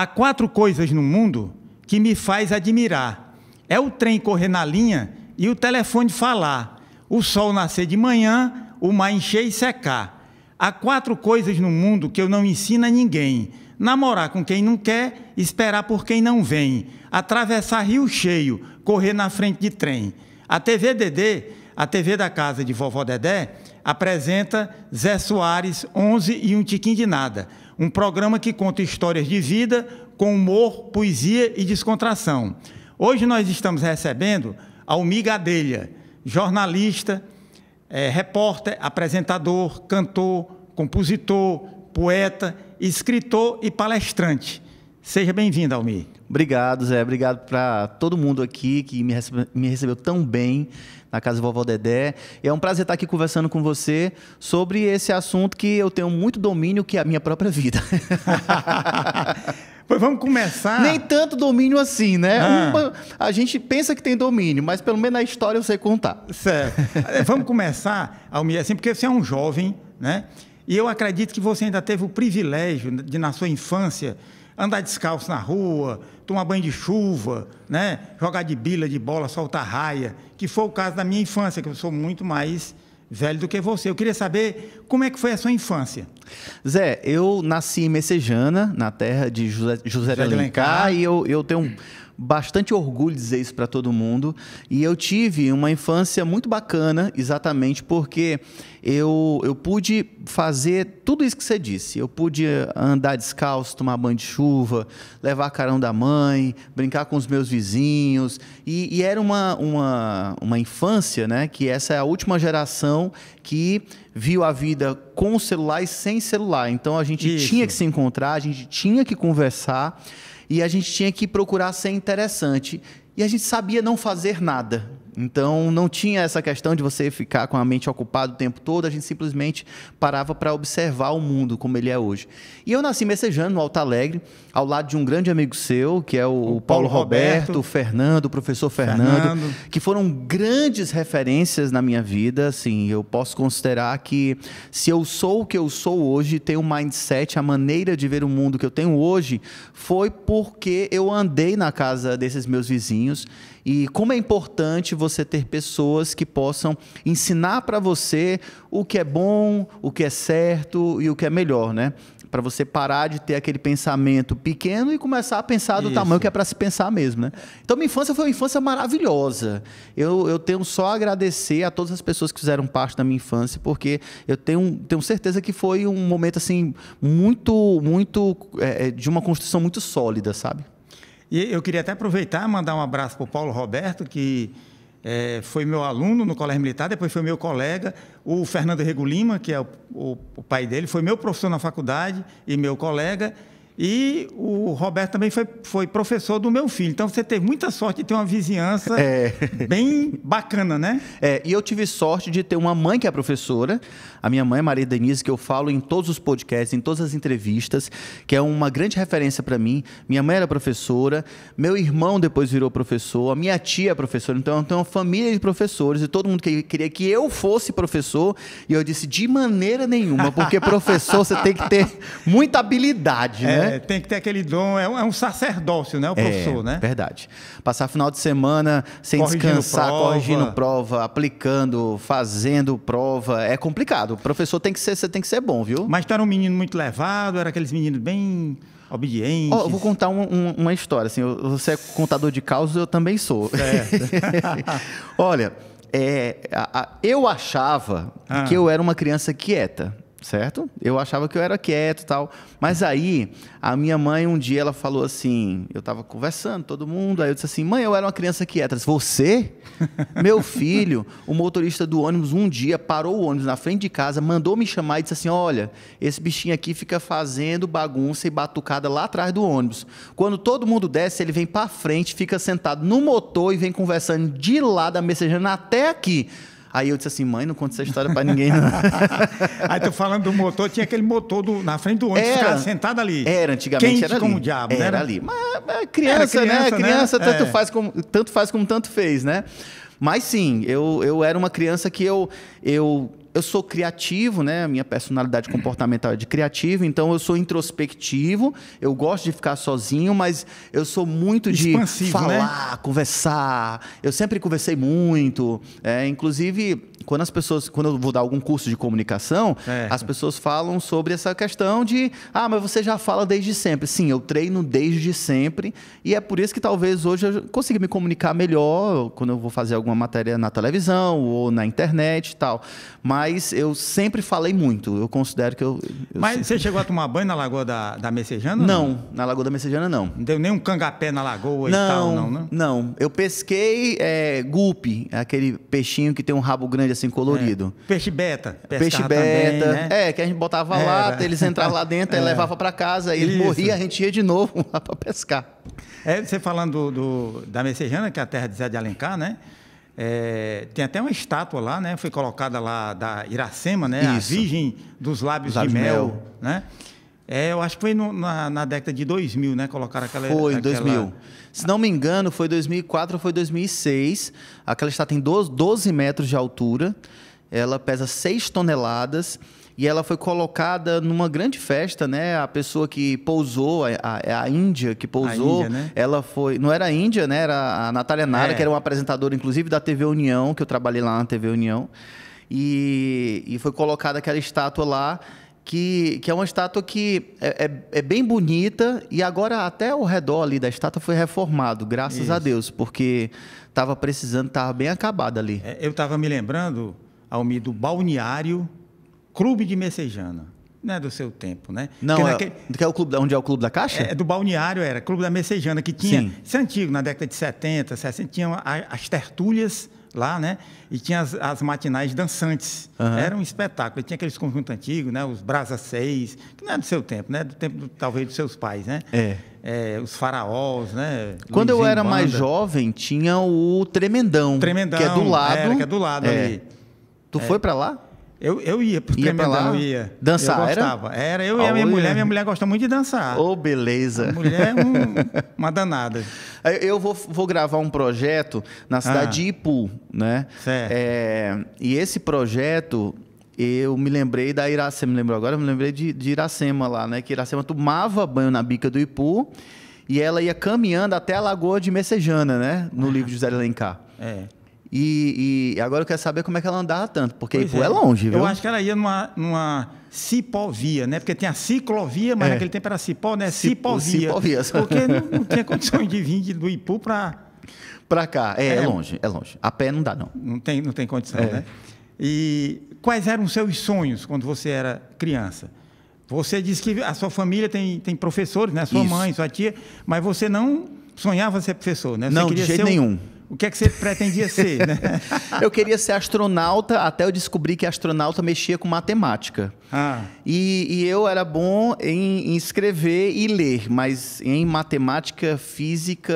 Há quatro coisas no mundo que me faz admirar. É o trem correr na linha e o telefone falar, o sol nascer de manhã, o mar encher e secar. Há quatro coisas no mundo que eu não ensino a ninguém: namorar com quem não quer, esperar por quem não vem, atravessar rio cheio, correr na frente de trem. A TV DD, a TV da casa de vovó Dedé, apresenta Zé Soares 11 e um tiquinho de nada um programa que conta histórias de vida com humor, poesia e descontração. Hoje nós estamos recebendo Almir Gadelha, jornalista, é, repórter, apresentador, cantor, compositor, poeta, escritor e palestrante. Seja bem-vindo, Almir. Obrigado, Zé. Obrigado para todo mundo aqui que me, me recebeu tão bem na casa do vovó Dedé. E é um prazer estar aqui conversando com você sobre esse assunto que eu tenho muito domínio, que é a minha própria vida. Pois vamos começar. Nem tanto domínio assim, né? Ah. Uma, a gente pensa que tem domínio, mas pelo menos na história eu sei contar. Certo. É, vamos começar, Almir, assim, porque você é um jovem, né? E eu acredito que você ainda teve o privilégio de, na sua infância, andar descalço na rua, tomar banho de chuva, né? jogar de bila, de bola, soltar raia, que foi o caso da minha infância, que eu sou muito mais velho do que você. Eu queria saber como é que foi a sua infância. Zé, eu nasci em Messejana, na terra de José, José, José de Alencar, e eu, eu tenho um bastante orgulho de dizer isso para todo mundo. E eu tive uma infância muito bacana, exatamente porque eu, eu pude fazer tudo isso que você disse. Eu pude eh, andar descalço, tomar banho de chuva, levar carão da mãe, brincar com os meus vizinhos. E, e era uma, uma, uma infância, né? Que essa é a última geração que viu a vida com celular e sem celular. Então a gente isso. tinha que se encontrar, a gente tinha que conversar e a gente tinha que procurar ser interessante. E a gente sabia não fazer nada. Então não tinha essa questão de você ficar com a mente ocupada o tempo todo, a gente simplesmente parava para observar o mundo como ele é hoje. E eu nasci messejando no Alto Alegre, ao lado de um grande amigo seu, que é o, o Paulo, Paulo Roberto, Roberto, o Fernando, o professor Fernando, Fernando, que foram grandes referências na minha vida. Assim, eu posso considerar que se eu sou o que eu sou hoje, tenho o mindset, a maneira de ver o mundo que eu tenho hoje, foi porque eu andei na casa desses meus vizinhos e como é importante você ter pessoas que possam ensinar para você o que é bom, o que é certo e o que é melhor, né? Para você parar de ter aquele pensamento pequeno e começar a pensar do Isso. tamanho que é para se pensar mesmo, né? Então, minha infância foi uma infância maravilhosa. Eu, eu tenho só a agradecer a todas as pessoas que fizeram parte da minha infância, porque eu tenho, tenho certeza que foi um momento, assim, muito, muito, é, é de uma construção muito sólida, sabe? E eu queria até aproveitar e mandar um abraço para o Paulo Roberto, que é, foi meu aluno no Colégio Militar, depois foi meu colega. O Fernando Rego Lima, que é o, o, o pai dele, foi meu professor na faculdade e meu colega. E o Roberto também foi, foi professor do meu filho. Então você teve muita sorte de ter uma vizinhança é. bem bacana, né? É, e eu tive sorte de ter uma mãe que é professora, a minha mãe, Maria Denise, que eu falo em todos os podcasts, em todas as entrevistas, que é uma grande referência para mim. Minha mãe era professora, meu irmão depois virou professor, a minha tia é professora. Então eu tenho uma família de professores e todo mundo que queria que eu fosse professor. E eu disse, de maneira nenhuma, porque professor você tem que ter muita habilidade, é. né? É. Né? É, tem que ter aquele dom, é um, é um sacerdócio, né? O é, professor, é, né? Verdade. Passar final de semana sem corrigindo descansar, prova. corrigindo prova, aplicando, fazendo prova, é complicado. O professor tem que ser, você tem que ser bom, viu? Mas tu era um menino muito levado, era aqueles meninos bem obediente. Oh, vou contar um, um, uma história. Assim, você é contador de causas, eu também sou. Olha, é, a, a, eu achava ah. que eu era uma criança quieta certo? Eu achava que eu era quieto tal. Mas aí, a minha mãe um dia ela falou assim, eu estava conversando, todo mundo, aí eu disse assim, mãe, eu era uma criança quieta. Disse, Você? Meu filho, o motorista do ônibus um dia parou o ônibus na frente de casa, mandou me chamar e disse assim, olha, esse bichinho aqui fica fazendo bagunça e batucada lá atrás do ônibus. Quando todo mundo desce, ele vem para frente, fica sentado no motor e vem conversando de lá da messejana até aqui. Aí eu disse assim, mãe, não conta essa história para ninguém. Não. Aí tu falando do motor, tinha aquele motor do, na frente do ônibus, era, sentado ali. Era, antigamente Quente era como ali. diabo, era, né? era ali. Mas né? criança, criança né? Criança Tanto, é. faz como, tanto faz como tanto fez, né? Mas sim, eu, eu era uma criança que eu, eu eu sou criativo, né? A minha personalidade comportamental é de criativo, então eu sou introspectivo, eu gosto de ficar sozinho, mas eu sou muito de né? falar, né? conversar. Eu sempre conversei muito. É, inclusive, quando as pessoas, quando eu vou dar algum curso de comunicação, é. as pessoas falam sobre essa questão de, ah, mas você já fala desde sempre. Sim, eu treino desde sempre e é por isso que talvez hoje eu consiga me comunicar melhor quando eu vou fazer alguma matéria na televisão ou na internet e tal. Mas eu sempre falei muito. Eu considero que eu. eu mas você chegou a tomar banho na Lagoa da, da Messejana? Não, não, na Lagoa da Messejana não. Não deu nem um cangapé na lagoa não, e tal, não, né? Não, eu pesquei é, gupe, aquele peixinho que tem um rabo grande assim assim, colorido. É. Peixe beta. Peixe beta. Também, né? É, que a gente botava lá, eles entravam lá dentro, é. levava para casa, e ele morria, a gente ia de novo lá para pescar. É, você falando do, do, da Messejana, que é a terra de Zé de Alencar, né? É, tem até uma estátua lá, né? Foi colocada lá da Iracema, né? Isso. A Virgem dos Lábios, Lábios de, mel, de Mel, né? É, eu acho que foi no, na, na, década de 2000, né? Colocaram aquela. Foi, aquela... 2000. Se não me engano, foi 2004 ou foi 2006. Aquela estátua tem 12, 12 metros de altura, ela pesa 6 toneladas e ela foi colocada numa grande festa, né? A pessoa que pousou, a, a, é a Índia que pousou, Índia, né? ela foi. Não era a Índia, né? Era a Natália Nara, é. que era uma apresentadora, inclusive, da TV União, que eu trabalhei lá na TV União. E, e foi colocada aquela estátua lá que, que é uma estátua que é, é, é, bem bonita e agora até o redor ali da estátua foi reformado, graças Isso. a Deus, porque estava precisando, estava bem acabada ali. É, eu estava me lembrando, Almi, do balneário Clube de Messejana. Não é do seu tempo, né? Não, é naquele... é, o clube, onde é o Clube da Caixa? É, do balneário era, Clube da Messejana, que tinha, Sim. isso é antigo, na década de 70, 60, tinha as, as tertúlias lá, né? E tinha as, as matinais dançantes. Uhum. Era um espetáculo. E tinha aqueles conjuntos antigos, né? Os Brasa 6, que não é do seu tempo, né? É do tempo, talvez, dos seus pais, né? É. É, os faraós, né? Quando Luizinho eu era Banda. mais jovem, tinha o Tremendão. Tremendão. Que é do lado. Era, que é do lado é. ali. Tu é. foi para lá? Eu, eu ia pro ia tremendão, ia. Dançar, eu gostava. Era, era eu e a minha mulher. Minha mulher gosta muito de dançar. Ô, oh, beleza. A mulher é um, uma danada. Eu vou, vou gravar um projeto na cidade ah. de Ipu, né? Certo. É, e esse projeto, eu me lembrei da Iracema. Me lembro agora? Eu me lembrei de, de Iracema lá, né? Que Iracema tomava banho na bica do Ipu e ela ia caminhando até a Lagoa de Messejana, né? No ah. livro de José Alencar. É. E, e, agora eu quero saber como é que ela andava tanto, porque Ipu é. é longe, viu? Eu acho que ela ia numa, numa cipovia, né? Porque tem a ciclovia, mas é. naquele tempo era cipó, né? Cipo, cipovia. Porque não, não, tinha condições de vir do Ipu para... Para cá, é, é, é, longe, é longe. A pé não dá, não. Não tem, não tem condição, é. né? E quais eram os seus sonhos quando você era criança? Você disse que a sua família tem, tem professores, né? Sua Isso. mãe, sua tia, mas você não sonhava ser professor, né? Você não, de jeito ser nenhum. Um o que é que você pretendia ser, né? eu queria ser astronauta até eu descobri que astronauta mexia com matemática. Ah. E, e eu era bom em, em, escrever e ler, mas em matemática, física.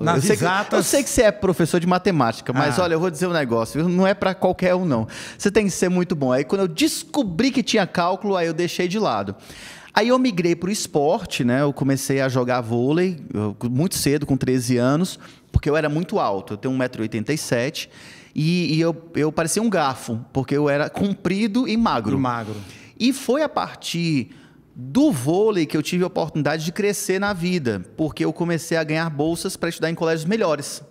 Nas eu, sei exatas... que, eu sei que você é professor de matemática, mas ah. olha, eu vou dizer um negócio, não é para qualquer um, não. Você tem que ser muito bom. Aí quando eu descobri que tinha cálculo, aí eu deixei de lado. Aí eu migrei para o esporte, né? Eu comecei a jogar vôlei muito cedo, com 13 anos porque eu era muito alto, eu tenho 1,87m, e, e eu, eu parecia um garfo, porque eu era comprido e magro. E magro. E foi a partir do vôlei que eu tive a oportunidade de crescer na vida, porque eu comecei a ganhar bolsas para estudar em colégios melhores.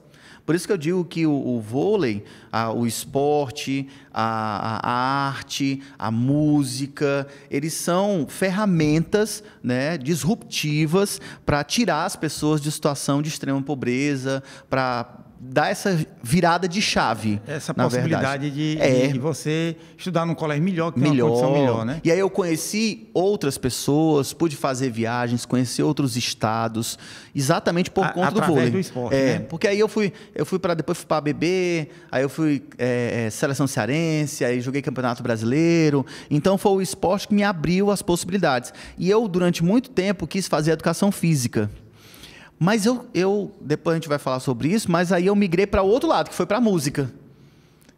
Por isso que eu digo que o, o vôlei, a, o esporte, a, a, arte, a música, eles são ferramentas né, disruptivas para tirar as pessoas de situação de extrema pobreza, para dá essa virada de chave. Essa possibilidade de, é. de, você estudar num colégio melhor, que melhor. uma condição melhor, né? E aí eu conheci outras pessoas, pude fazer viagens, conhecer outros estados, exatamente por A, conta do vôlei. do esporte, é, né? Porque aí eu fui, eu fui para depois fui para BB, aí eu fui é, é, seleção cearense, aí joguei campeonato brasileiro. Então foi o esporte que me abriu as possibilidades. E eu durante muito tempo quis fazer educação física. Mas eu, eu depois a gente vai falar sobre isso, mas aí eu migrei para o outro lado, que foi para a música.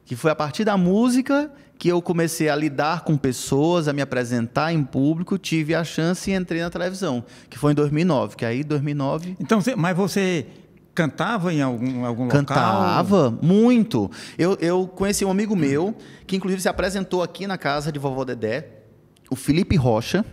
Que foi a partir da música que eu comecei a lidar com pessoas, a me apresentar em público, tive a chance e entrei na televisão, que foi em 2009, que aí 2009. Então, mas você cantava em algum, algum cantava local? muito. Eu, eu conheci um amigo meu que inclusive se apresentou aqui na casa de vovó Dedé, o Felipe Rocha.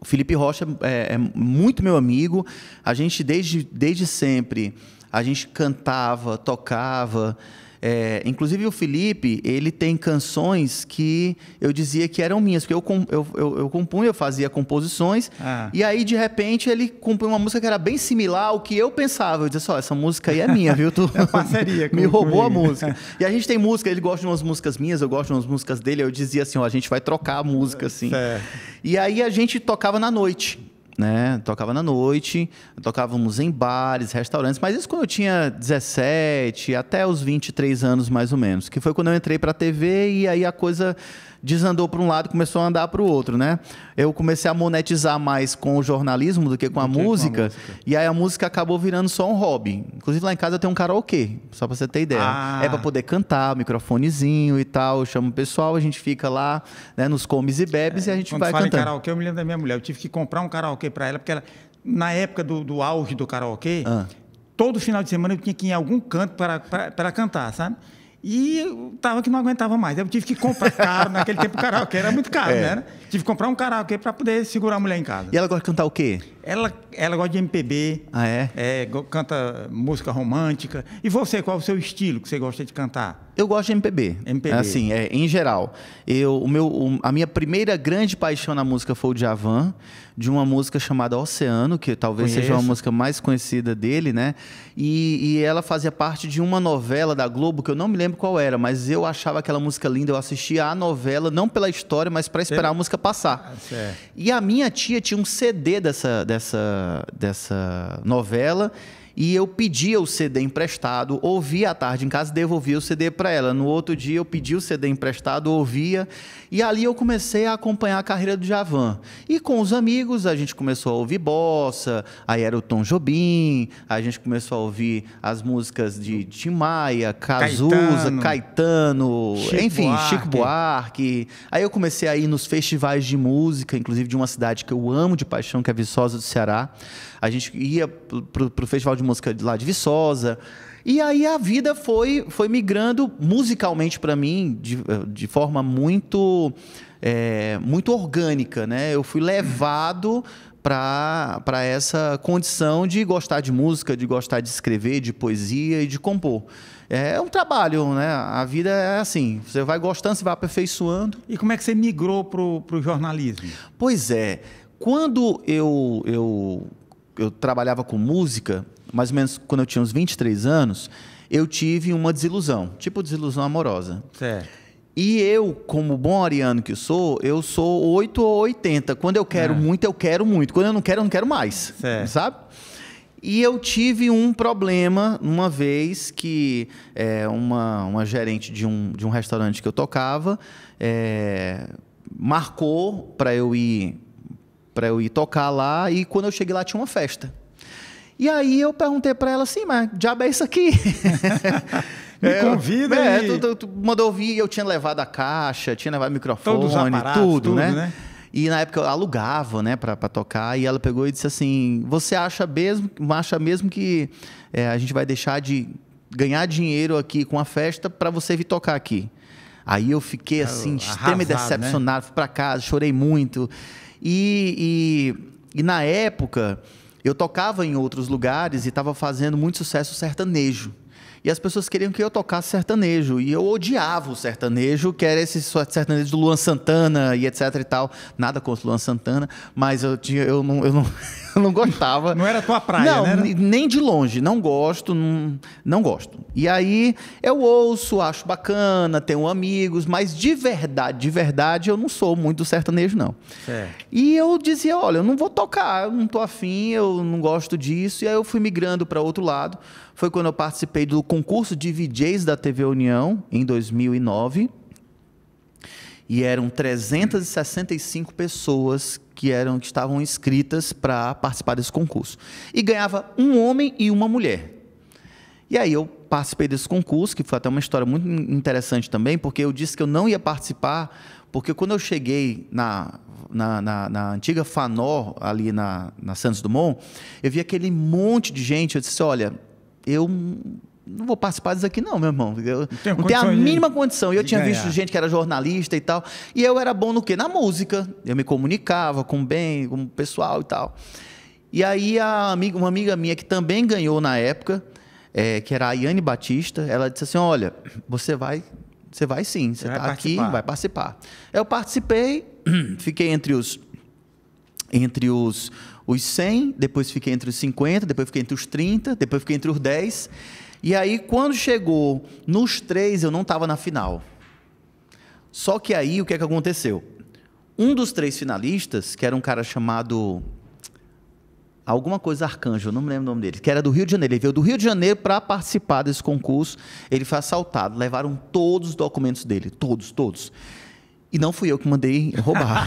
O Felipe Rocha é, é muito meu amigo. A gente, desde, desde sempre, a gente cantava, tocava. É, inclusive o Felipe, ele tem canções que eu dizia que eram minhas, porque eu, eu, eu, eu compunha, eu fazia composições, ah. e aí de repente ele compunha uma música que era bem similar ao que eu pensava. Eu dizia assim, só, essa música aí é minha, viu? Tu é parceria me roubou a música. E a gente tem música, ele gosta de umas músicas minhas, eu gosto de umas músicas dele, eu dizia assim, ó, a gente vai trocar a música é, assim. Certo. E aí a gente tocava na noite né? Tocava na noite, tocávamos em bares, restaurantes, mas isso quando eu tinha 17 até os 23 anos mais ou menos, que foi quando eu entrei para a TV e aí a coisa desandou para um lado, começou a andar para o outro, né? eu comecei a monetizar mais com o jornalismo do que com, a, que música, com a, música, E aí a música acabou virando só um hobby. Inclusive lá em casa tem um karaokê, só pra você ter ideia. Ah. É pra poder cantar, microfonezinho e tal. Eu chamo o pessoal, a gente fica lá, né, nos comes e bebes é, e a é, gente vai fala cantando. Em karaokê, eu me lembro da minha mulher. Eu tive que comprar um karaokê pra ela, porque ela, na época do, do auge do karaokê. Ah todo final de semana eu tinha que ir em algum canto para, para cantar, sabe? E eu tava que não aguentava mais. Eu tive que comprar caro. Naquele tempo o karaokê era muito caro, é. né? Tive que comprar um karaokê para poder segurar a mulher em casa. E ela gosta de cantar o quê? Ela, ela gosta de MPB. Ah, é? é? Canta música romântica. E você, qual é o seu estilo que você gosta de cantar? Eu gosto de MPB. MPB. Assim, é, em geral. Eu, o meu, a minha primeira grande paixão na música foi o Javan de uma música chamada Oceano, que talvez Conheço. seja uma música mais conhecida dele, né? E, e, ela fazia parte de uma novela da Globo, que eu não me lembro qual era, mas eu achava aquela música linda, eu assistia a novela, não pela história, mas para esperar a música passar. Ah, e a minha tia tinha um CD dessa, dessa, dessa novela e eu pedia o CD emprestado, ouvia à tarde em casa, devolvia o CD para ela. No outro dia eu pedi o CD emprestado, ouvia, e ali eu comecei a acompanhar a carreira do Javan. E com os amigos a gente começou a ouvir bossa, aí era o Tom Jobim, a gente começou a ouvir as músicas de Tim Maia, Cazuza, Caetano, Caetano Chico enfim, Buarque. Chico Buarque. Aí eu comecei a ir nos festivais de música, inclusive de uma cidade que eu amo de paixão, que é Viçosa do Ceará a gente ia para o Festival de Música de lá de Viçosa. E aí a vida foi, foi migrando musicalmente para mim de, de forma muito, é, muito orgânica, né? Eu fui levado para essa condição de gostar de música, de gostar de escrever, de poesia e de compor. É, é um trabalho, né? A vida é assim, você vai gostando, você vai aperfeiçoando. E como é que você migrou para o jornalismo? Pois é, quando eu, eu eu trabalhava com música, mais ou menos quando eu tinha uns 23 anos, eu tive uma desilusão, tipo desilusão amorosa. Certo. E eu, como bom ariano que sou, eu sou 8 ou 80. Quando eu quero é. muito, eu quero muito. Quando eu não quero, eu não quero mais. Certo. Sabe? E eu tive um problema uma vez que é, uma, uma gerente de um, de um restaurante que eu tocava é, marcou para eu ir para eu ir tocar lá. E quando eu cheguei lá, tinha uma festa. E aí eu perguntei para ela assim, mas diabo é isso aqui? Me é, convida é, tu, tu, tu mandou ouvir, eu tinha levado a caixa, tinha levado o microfone, aparatos, tudo, tudo, né? né? E na época eu alugava, né, pra, tocar. E ela pegou e disse assim: Você acha mesmo, acha mesmo que é, a gente vai deixar de ganhar dinheiro aqui com a festa para você vir tocar aqui? Aí eu fiquei assim, extremamente né? decepcionado, né? fui pra casa, chorei muito. E, e, e na época, eu tocava em outros lugares e estava fazendo muito sucesso sertanejo e as pessoas queriam que eu tocasse sertanejo. E eu odiava o sertanejo, que era esse sertanejo do Luan Santana e etc e tal. Nada contra o Luan Santana, mas eu, tinha, eu, não, eu, não, eu não gostava. Não era tua praia, não, né? Nem de longe. Não gosto, não, não gosto. E aí eu ouço, acho bacana, tenho amigos, mas de verdade, de verdade, eu não sou muito sertanejo, não. É. E eu dizia, olha, eu não vou tocar, eu não tô afim, eu não gosto disso. E aí eu fui migrando para outro lado foi quando eu participei do concurso de DJs da TV União, em 2009. E eram 365 pessoas que eram que estavam inscritas para participar desse concurso. E ganhava um homem e uma mulher. E aí eu participei desse concurso, que foi até uma história muito interessante também, porque eu disse que eu não ia participar, porque quando eu cheguei na, na, na, na antiga Fanó, ali na, na Santos Dumont, eu vi aquele monte de gente, eu disse, olha, eu não vou participar disso aqui não, meu irmão. Eu não tem a mínima de... condição. E eu tinha ganhar. visto gente que era jornalista e tal. E eu era bom no quê? Na música. Eu me comunicava com o bem, com o pessoal e tal. E aí a amiga, uma amiga minha que também ganhou na época, é, que era a Iane Batista, ela disse assim: "Olha, você vai, você vai sim, você está aqui, vai participar". Eu participei, fiquei entre os entre os os 100, depois fiquei entre os 50, depois fiquei entre os 30, depois fiquei entre os 10. E aí, quando chegou nos três, eu não estava na final. Só que aí, o que, é que aconteceu? Um dos três finalistas, que era um cara chamado. Alguma coisa Arcanjo, eu não me lembro o nome dele, que era do Rio de Janeiro. Ele veio do Rio de Janeiro para participar desse concurso. Ele foi assaltado, levaram todos os documentos dele, todos, todos. E não fui eu que mandei roubar.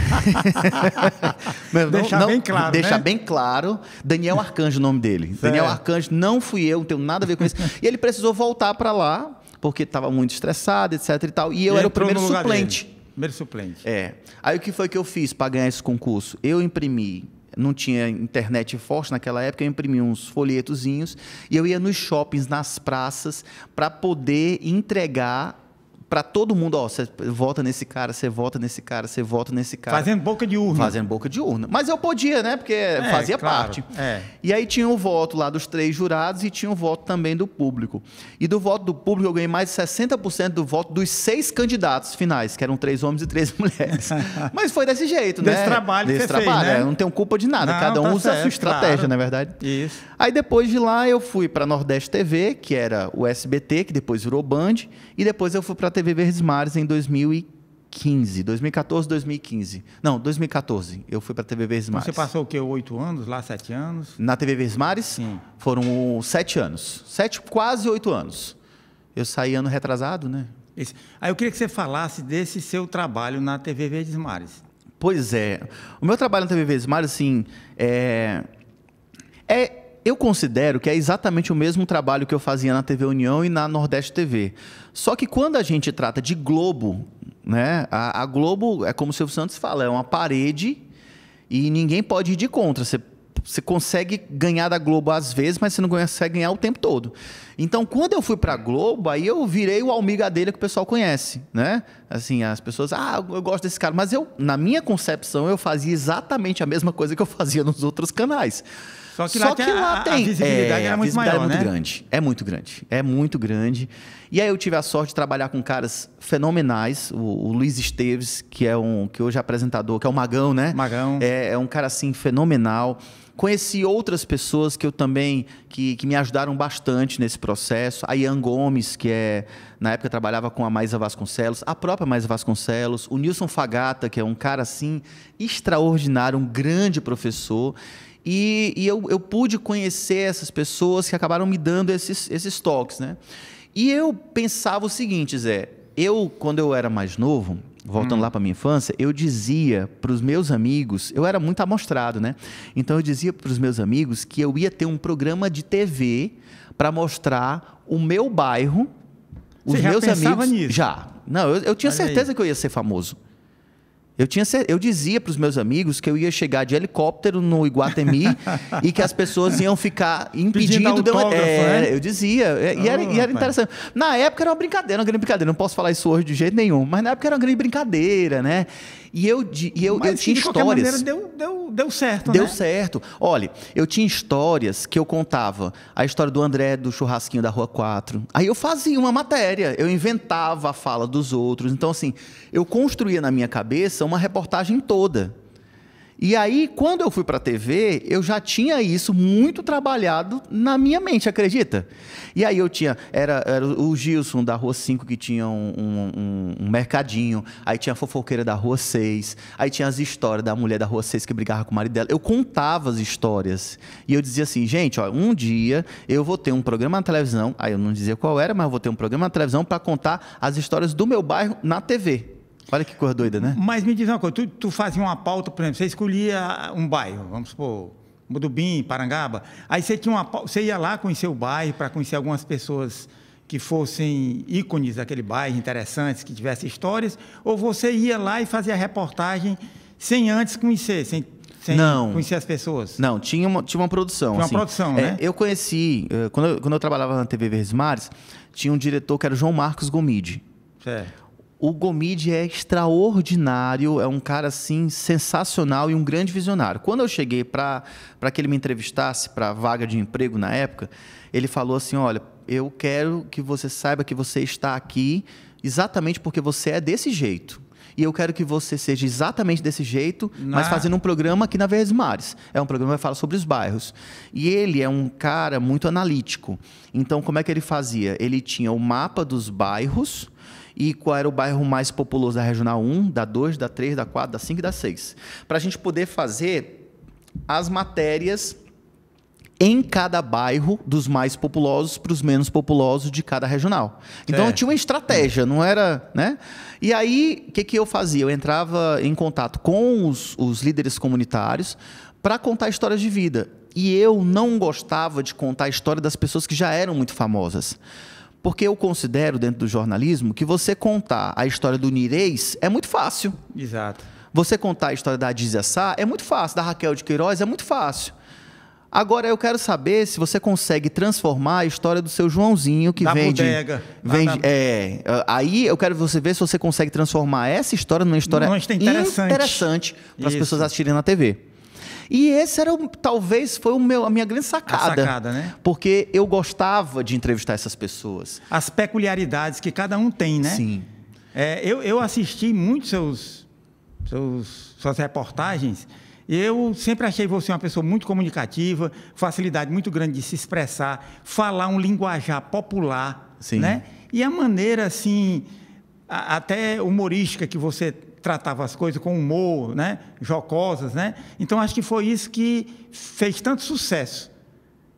não, deixar não, bem claro. Deixar né? bem claro. Daniel Arcanjo, o nome dele. Certo. Daniel Arcanjo, não fui eu, não tenho nada a ver com isso. e ele precisou voltar para lá, porque estava muito estressado, etc e tal. E eu e era o primeiro suplente. Dele. Primeiro suplente. É. Aí o que foi que eu fiz para ganhar esse concurso? Eu imprimi não tinha internet forte naquela época, eu imprimi uns folhetozinhos e eu ia nos shoppings, nas praças, para poder entregar para todo mundo, ó, você vota nesse cara, você vota nesse cara, você vota nesse cara. Fazendo boca de urna. Fazendo boca de urna. Mas eu podia, né? Porque é, fazia claro. parte. É. E aí tinha o voto lá dos três jurados e tinha o voto também do público. E do voto do público eu ganhei mais de 60% do voto dos seis candidatos finais, que eram três homens e três mulheres. Mas foi desse jeito, né? Desse trabalho desse que você trabalho, fez, né? É, não tenho culpa de nada. Não, Cada um tá usa certo, a sua estratégia, claro. não é verdade? Isso. Aí depois de lá eu fui para Nordeste TV, que era o SBT, que depois virou Band, e depois eu fui para TV Verdes Mares em 2015, 2014, 2015. Não, 2014. Eu fui para a TV Verdes Mares. Então você passou o quê? Oito anos lá, sete anos? Na TV Verdes Mares? Sim. Foram sete anos. Sete, quase oito anos. Eu saí ano retrasado, né? Esse. Aí eu queria que você falasse desse seu trabalho na TV Verdes Mares. Pois é. O meu trabalho na TV Verdes Mares, assim, é... é eu considero que é exatamente o mesmo trabalho que eu fazia na TV União e na Nordeste TV. Só que quando a gente trata de Globo, né? A, a Globo é como o Silvio Santos fala, é uma parede e ninguém pode ir de contra. Você você consegue ganhar da Globo às vezes, mas você não consegue ganhar o tempo todo. Então, quando eu fui para a Globo, aí eu virei o dele que o pessoal conhece, né? Assim, as pessoas, ah, eu gosto desse cara, mas eu, na minha concepção, eu fazia exatamente a mesma coisa que eu fazia nos outros canais. Só que lá, Só que tem, lá a, tem. A visibilidade é, muito visibilidade é maior, é muito né? grande. É muito grande. É muito grande. E aí eu tive a sorte de trabalhar com caras fenomenais. O, o Luiz Esteves, que é um que hoje é apresentador, que é o Magão, né? Magão. É, é um cara assim fenomenal. Conheci outras pessoas que eu também que, que me ajudaram bastante nesse processo. A Ian Gomes, que é na época trabalhava com a Maísa Vasconcelos, a própria Maísa Vasconcelos, o Nilson Fagata, que é um cara assim extraordinário, um grande professor. E, e eu, eu, pude conhecer essas pessoas que acabaram me dando esses, esses toques, né? E eu pensava o seguinte, Zé. Eu, quando eu era mais novo, voltando hum. lá para minha infância, eu dizia para os meus amigos, eu era muito amostrado, né? Então eu dizia para os meus amigos que eu ia ter um programa de TV para mostrar o meu bairro, os Você meus já amigos. Nisso? Já. Não, eu, eu tinha Olha certeza aí. que eu ia ser famoso. Eu, tinha, eu dizia para os meus amigos que eu ia chegar de helicóptero no Iguatemi e que as pessoas iam ficar impedindo de eu. É, né? eu dizia. E, oh, era, e era, oh, interessante. Na época era uma brincadeira, uma grande brincadeira. Não posso falar isso hoje de jeito nenhum, mas na época era uma grande brincadeira, né? E eu, e eu, Mas, eu tinha de histórias. Maneira, deu, deu, deu certo, Deu né? certo. Olha, eu tinha histórias que eu contava. A história do André do churrasquinho da Rua 4. Aí eu fazia uma matéria. Eu inventava a fala dos outros. Então, assim, eu construía na minha cabeça uma reportagem toda. E aí, quando eu fui para a TV, eu já tinha isso muito trabalhado na minha mente, acredita? E aí eu tinha, era, era o Gilson da Rua 5 que tinha um, um, um, mercadinho, aí tinha a fofoqueira da Rua 6, aí tinha as histórias da mulher da Rua 6 que brigava com o marido dela. Eu contava as histórias e eu dizia assim, gente, ó, um dia eu vou ter um programa na televisão, aí eu não dizia qual era, mas eu vou ter um programa na televisão para contar as histórias do meu bairro na TV. Olha que cor doida, né? Mas me diz uma coisa, tu, tu fazia uma pauta, por exemplo, você escolhia um bairro, vamos supor, Mudubim, Parangaba. Aí você tinha uma você ia lá conhecer o bairro para conhecer algumas pessoas que fossem ícones daquele bairro, interessantes, que tivessem histórias, ou você ia lá e fazia reportagem sem antes conhecer, sem, sem não, conhecer as pessoas? Não, tinha uma, tinha uma produção. Tinha uma assim, produção, é, né? Eu conheci, eh, quando eu, quando eu trabalhava na TV Verdes Mares, tinha um diretor que era o João Marcos Gomide. Certo. O Gomide é extraordinário, é um cara assim sensacional e um grande visionário. Quando eu cheguei para que ele me entrevistasse para vaga de emprego na época, ele falou assim: "Olha, eu quero que você saiba que você está aqui exatamente porque você é desse jeito e eu quero que você seja exatamente desse jeito, mas fazendo um programa aqui na Verdes Mares. É um programa que fala sobre os bairros. E ele é um cara muito analítico. Então, como é que ele fazia? Ele tinha o mapa dos bairros e qual era o bairro mais populoso da Regional 1, da 2, da 3, da 4, da 5 e da 6. Para a gente poder fazer as matérias em cada bairro, dos mais populosos para os menos populosos de cada regional. Então é. eu tinha uma estratégia, não era, né? E aí, o que, que eu fazia? Eu entrava em contato com os, os líderes comunitários para contar histórias de vida. E eu não gostava de contar a história das pessoas que já eram muito famosas. Porque eu considero, dentro do jornalismo, que você contar a história do Nireis é muito fácil. Exato. Você contar a história da Adizia Sá é muito fácil, da Raquel de Queiroz é muito fácil. Agora eu quero saber se você consegue transformar a história do seu Joãozinho que da vende, bodega, vende ah, é, ah, aí eu quero você ver se você consegue transformar essa história numa história interessante, interessante para as pessoas assistirem na TV. E esse era, talvez, foi o meu, a minha grande sacada. A sacada, né? Porque eu gostava de entrevistar essas pessoas. As peculiaridades que cada um tem, né? Sim. É, eu, eu assisti muitos seus, seus, suas reportagens. Eu sempre achei você uma pessoa muito comunicativa, facilidade muito grande de se expressar, falar um linguajar popular, Sim. né? E a maneira assim, a, até humorística que você tratava as coisas com humor, né? jocosas. Né? Então, acho que foi isso que fez tanto sucesso.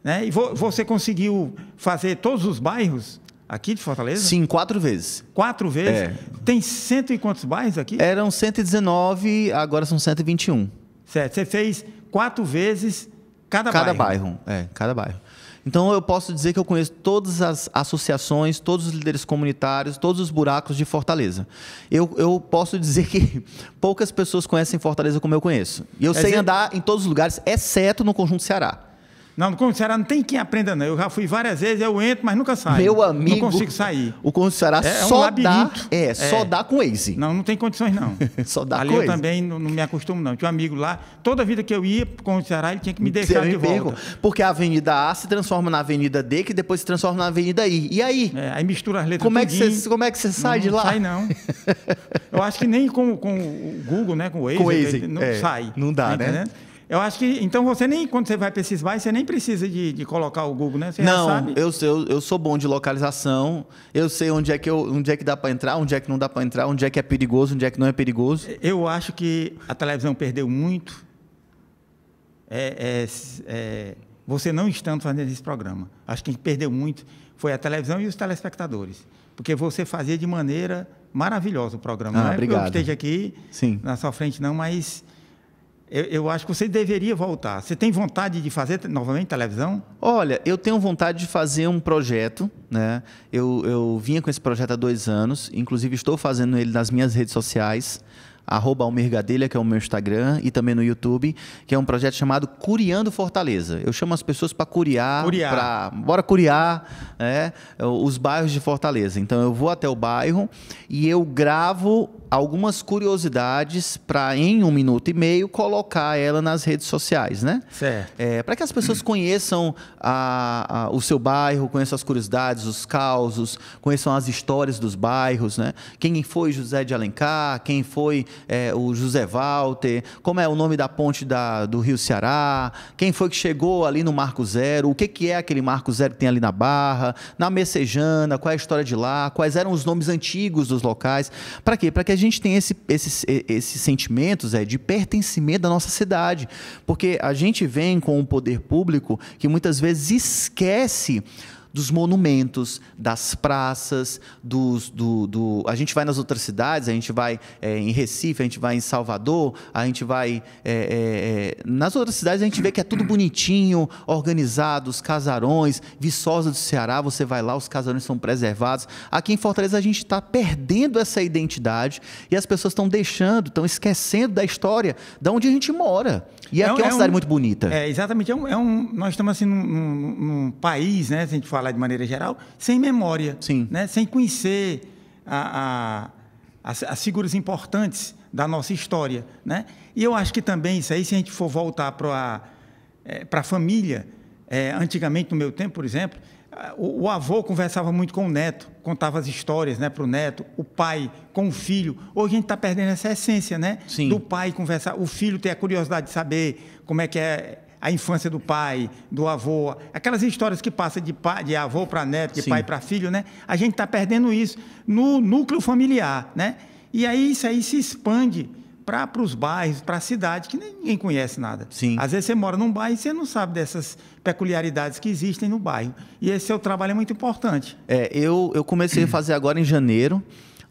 Né? E vo você conseguiu fazer todos os bairros aqui de Fortaleza? Sim, quatro vezes. Quatro é. vezes? É. Tem cento e quantos bairros aqui? Eram 119, agora são 121. Certo. Você fez quatro vezes cada, cada bairro. Cada bairro, é, cada bairro. Então eu posso dizer que eu conheço todas as associações, todos os líderes comunitários, todos os buracos de Fortaleza. Eu, eu posso dizer que poucas pessoas conhecem Fortaleza como eu conheço. E eu é sei exemplo. andar em todos os lugares, exceto no conjunto Ceará. Não, no concessionário não tem quem aprenda, não. Eu já fui várias vezes, eu entro, mas nunca saio. Meu amigo. Não consigo sair. O concessionário é, é, é, só um dá. É, é, só dá com Waze. Não, não tem condições, não. só dá Ali com eu também não, não, me acostumo, não. Tinha um amigo lá, toda vida que eu ia pro Ceará, ele tinha que me deixar de volta. Perco, porque a Avenida A se transforma na Avenida D, que depois se transforma na Avenida I. E aí? É, aí mistura as letras. Como é que você como é que você sai não, de lá? Não sai, não. eu acho que nem com, com o Google, né? Com o Waze. Com o Waze. Não é, sai. Não dá, tá né? Entendendo? Eu acho que. Então você nem, quando você vai para esses bairros, você nem precisa de, de colocar o Google, né? Você não, eu, eu, eu sou bom de localização. Eu sei onde é que, eu, onde é que dá para entrar, onde é que não dá para entrar, onde é que é perigoso, onde é que não é perigoso. Eu acho que a televisão perdeu muito. É, é, é, você não estando fazendo esse programa. Acho que perdeu muito foi a televisão e os telespectadores. Porque você fazia de maneira maravilhosa o programa. Ah, não é obrigado. que eu esteja aqui Sim. na sua frente, não, mas eu, eu, acho que você deveria voltar. Você tem vontade de fazer novamente televisão? Olha, eu tenho vontade de fazer um projeto, né? Eu, eu vinha com esse projeto há dois anos, inclusive estou fazendo ele nas minhas redes sociais, arroba Almergadelha, que é o meu Instagram, e também no YouTube, que é um projeto chamado Curiando Fortaleza. Eu chamo as pessoas para curiar, curiar. Pra, bora curiar né? os bairros de Fortaleza. Então eu vou até o bairro e eu gravo algumas curiosidades para, em um minuto e meio, colocar ela nas redes sociais, né? Certo. É, para que as pessoas conheçam a, a, o seu bairro, conheçam as curiosidades, os causos, conheçam as histórias dos bairros, né? Quem foi José de Alencar, quem foi é, o José Walter, como é o nome da ponte da, do Rio Ceará, quem foi que chegou ali no Marco Zero, o que, que é aquele Marco Zero que tem ali na Barra, na Messejana, qual é a história de lá, quais eram os nomes antigos dos locais. Para quê? Para que a gente tem esse, esses, esses sentimentos é, de pertencimento da nossa cidade. Porque a gente vem com o um poder público que muitas vezes esquece dos monumentos, das praças, dos, do, do... A gente vai nas outras cidades, a gente vai é, em Recife, a gente vai em Salvador, a gente vai... É, é, é, nas outras cidades a gente vê que é tudo bonitinho, organizado, os casarões, Viçosa do Ceará, você vai lá, os casarões são preservados. Aqui em Fortaleza a gente está perdendo essa identidade e as pessoas estão deixando, estão esquecendo da história, da onde a gente mora. E aqui é, é uma é cidade um, muito bonita. É, exatamente. É um, é um nós estamos assim num, num, num, país, né, se a gente falar de maneira geral, sem memória. Sim. Né, sem conhecer a, a, as, as figuras importantes da nossa história. Né? E eu acho que também isso aí, se a gente for voltar para é, a família, é, antigamente, no meu tempo, por exemplo, o, o avô conversava muito com o neto, contava as histórias né, para o neto, o pai com o filho. Hoje a gente está perdendo essa essência, né? Sim. Do pai conversar, o filho ter a curiosidade de saber como é que é a infância do pai, do avô, aquelas histórias que passam de, pai, de avô para neto, de Sim. pai para filho, né? A gente está perdendo isso no núcleo familiar, né? E aí isso aí se expande para os bairros, para a cidade, que ninguém conhece nada. Sim. Às vezes você mora num bairro e você não sabe dessas peculiaridades que existem no bairro. E esse seu trabalho é muito importante. É, eu, eu comecei a fazer agora em janeiro.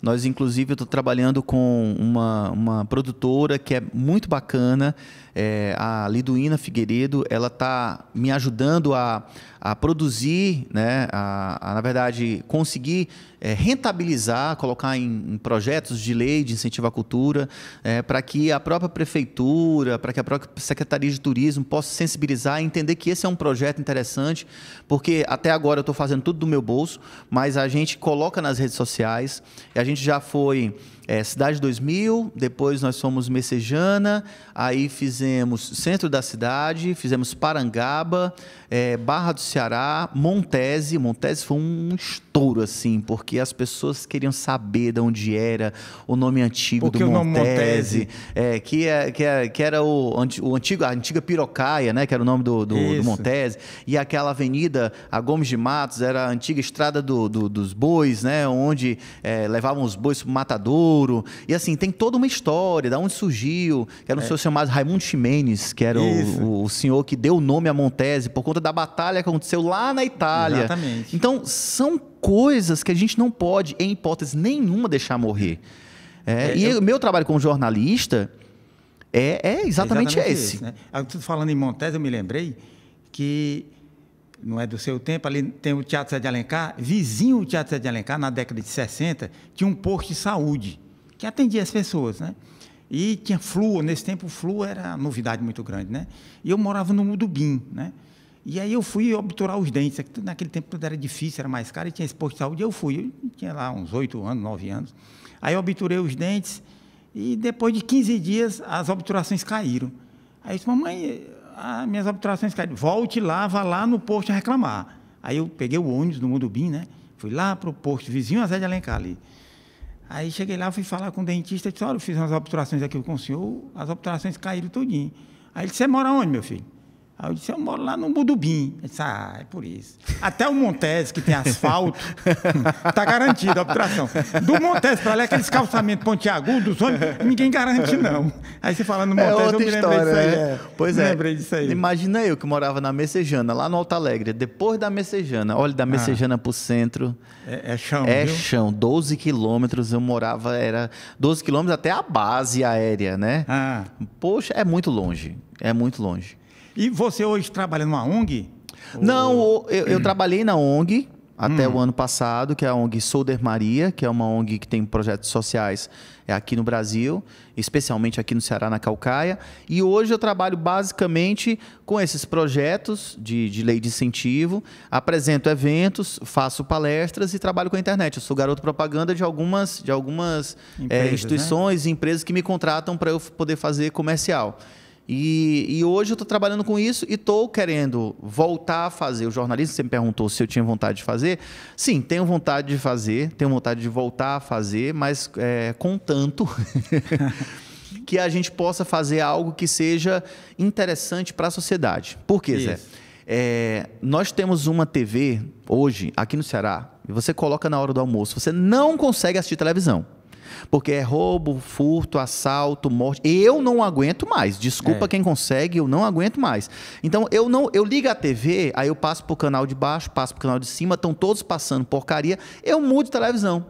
Nós, inclusive, eu estou trabalhando com uma, uma produtora que é muito bacana é, a Liduína Figueiredo, ela está me ajudando a, a produzir, né, a, a na verdade, conseguir é, rentabilizar, colocar em, em, projetos de lei de incentivo à cultura, é, para que a própria prefeitura, para que a própria Secretaria de Turismo possa sensibilizar e entender que esse é um projeto interessante, porque até agora eu estou fazendo tudo do meu bolso, mas a gente coloca nas redes sociais, a gente já foi é, Cidade 2000, depois nós fomos Messejana, aí fizemos Centro da Cidade, fizemos Parangaba, é, Barra do Ceará, Montese. Montese foi um estouro, assim, porque as pessoas queriam saber de onde era o nome antigo porque do Montese, Montese. É, que, é, que, é, que era o, o antigo, a antiga Pirocaia, né, que era o nome do, do, do Montese, e aquela avenida, a Gomes de Matos, era a antiga estrada do, do, dos bois, né, onde é, levavam os bois para o matador, Ouro. E assim, tem toda uma história, da onde surgiu. Que era um é. senhor chamado Raimundo Ximenes, que era o, o, senhor que deu o nome a Montese por conta da batalha que aconteceu lá na Itália. Exatamente. Então, são coisas que a gente não pode, em hipótese nenhuma, deixar morrer. É, é, e o meu trabalho como jornalista é, é exatamente, exatamente, esse. esse né? Falando em Montese, eu me lembrei que não é do seu tempo, ali tem o Teatro Sede Alencar, vizinho o Teatro Sede Alencar, na década de 60, tinha um posto de saúde, que atendia as pessoas, né? E tinha flua, nesse tempo flua era novidade muito grande, né? E eu morava no Mudubim, né? E aí eu fui obturar os dentes, é naquele tempo tudo era difícil, era mais caro, e tinha esse posto de saúde, e eu fui, eu tinha lá uns oito anos, nove anos. Aí eu obturei os dentes, e depois de 15 dias as obturações caíram. Aí eu disse, mamãe, ah, minhas obturações caíram. Volte lá, vá lá no posto a reclamar. Aí eu peguei o ônibus do Mundubim, né? Fui lá para o posto, vizinho a Zé de Alencar ali. Aí cheguei lá, fui falar com o dentista, disse, olha, eu fiz umas obturações aqui com o senhor, as obturações caíram tudinho. Aí ele disse, você mora onde, meu filho? Aí eu disse, eu moro lá no Mudubim. Ele disse, ah, é por isso. Até o Montes, que tem asfalto, está garantido a obturação. Do Montes para lá, aqueles calçamentos pontiagudos, homens, ninguém garante, não. Aí você falando é Montes, é outra eu me lembrei história, disso aí. É. Pois é. Lembrei disso aí. Imagina eu que morava na Messejana, lá no Alto Alegre, depois da Messejana. Olha, da ah. Messejana ah. para o centro. É, é, chão, É viu? chão. 12 quilômetros eu morava, era 12 quilômetros até a base aérea, né? Ah. Poxa, é muito longe. É muito longe. E você hoje trabalha numa ONG? Não, Ou... eu, eu trabalhei na ONG até hum. o ano passado, que é a ONG Solder Maria, que é uma ONG que tem projetos sociais é aqui no Brasil, especialmente aqui no Ceará, na Calcaia. E hoje eu trabalho basicamente com esses projetos de, de lei de incentivo, apresento eventos, faço palestras e trabalho com a internet. Eu sou garoto propaganda de algumas, de algumas é, empresas, é, instituições né? e empresas que me contratam para eu poder fazer comercial. E, e hoje eu estou trabalhando com isso e estou querendo voltar a fazer o jornalismo. Você me perguntou se eu tinha vontade de fazer. Sim, tenho vontade de fazer, tenho vontade de voltar a fazer, mas é, contanto. que a gente possa fazer algo que seja interessante para a sociedade. Por quê, isso. Zé? É, nós temos uma TV hoje aqui no Ceará, e você coloca na hora do almoço, você não consegue assistir televisão. Porque é roubo, furto, assalto, morte. Eu não aguento mais. Desculpa é. quem consegue, eu não aguento mais. Então eu não, eu ligo a TV, aí eu passo pro canal de baixo, passo pro canal de cima, estão todos passando porcaria. Eu mudo televisão.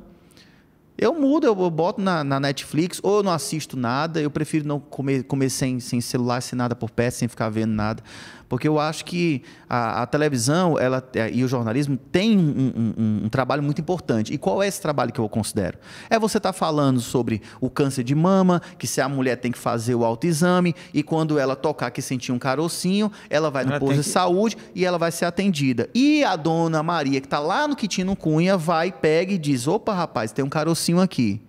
Eu mudo, eu, eu boto na, na, Netflix, ou eu não assisto nada, eu prefiro não comer, comer sem, sem celular, sem nada por perto, sem ficar vendo nada. Porque eu acho que a, a televisão ela, é, e o jornalismo tem um, um, um, um, trabalho muito importante. E qual é esse trabalho que eu considero? É você estar tá falando sobre o câncer de mama, que se a mulher tem que fazer o autoexame, e quando ela tocar que sentir um carocinho, ela vai no ela posto de que... saúde e ela vai ser atendida. E a dona Maria, que está lá no Quitino Cunha, vai, pega e diz: opa, rapaz, tem um carocinho aqui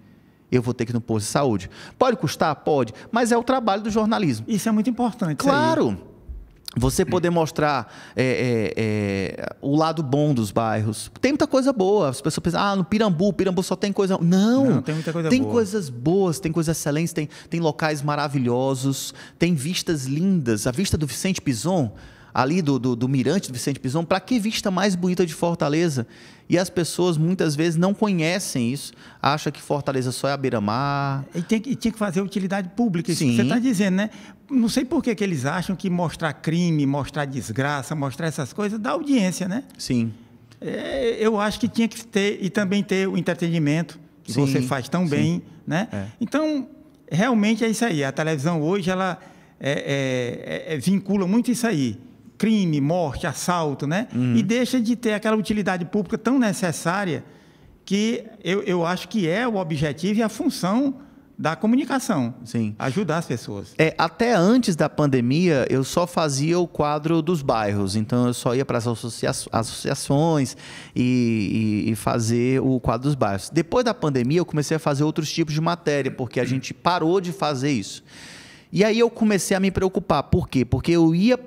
eu vou ter que ir no posto de saúde. Pode custar? Pode, mas é o trabalho do jornalismo. Isso é muito importante. Claro. Você poder mostrar é, é, é, o lado bom dos bairros. Tem muita coisa boa. As pessoas pensam, ah, no Pirambu, Pirambu só tem coisa. Não, Não tem muita coisa tem boa. Tem coisas boas, tem coisas excelentes, tem, tem locais maravilhosos, tem vistas lindas. A vista do Vicente Pison, ali do, do, do Mirante do Vicente Pison, para que vista mais bonita de Fortaleza? E as pessoas muitas vezes não conhecem isso, acham que Fortaleza só é a beira-mar. E, tem que, tinha que fazer utilidade pública, Sim. isso que você está dizendo, né? Não sei por que, que eles acham que mostrar crime, mostrar desgraça, mostrar essas coisas dá audiência, né? Sim. É, eu acho que tinha que ter, e também ter o entretenimento, que sim, você faz tão sim. bem, né? É. Então, realmente é isso aí. A televisão hoje, ela é, é, é, é vincula muito isso aí crime, morte, assalto, né? Uhum. E deixa de ter aquela utilidade pública tão necessária que eu, eu acho que é o objetivo e a função da comunicação. Sim. Ajudar as pessoas. É, até antes da pandemia, eu só fazia o quadro dos bairros. Então, eu só ia para as associa associações e, e, e, fazer o quadro dos bairros. Depois da pandemia, eu comecei a fazer outros tipos de matéria, porque a gente parou de fazer isso. E aí eu comecei a me preocupar. Por quê? Porque eu ia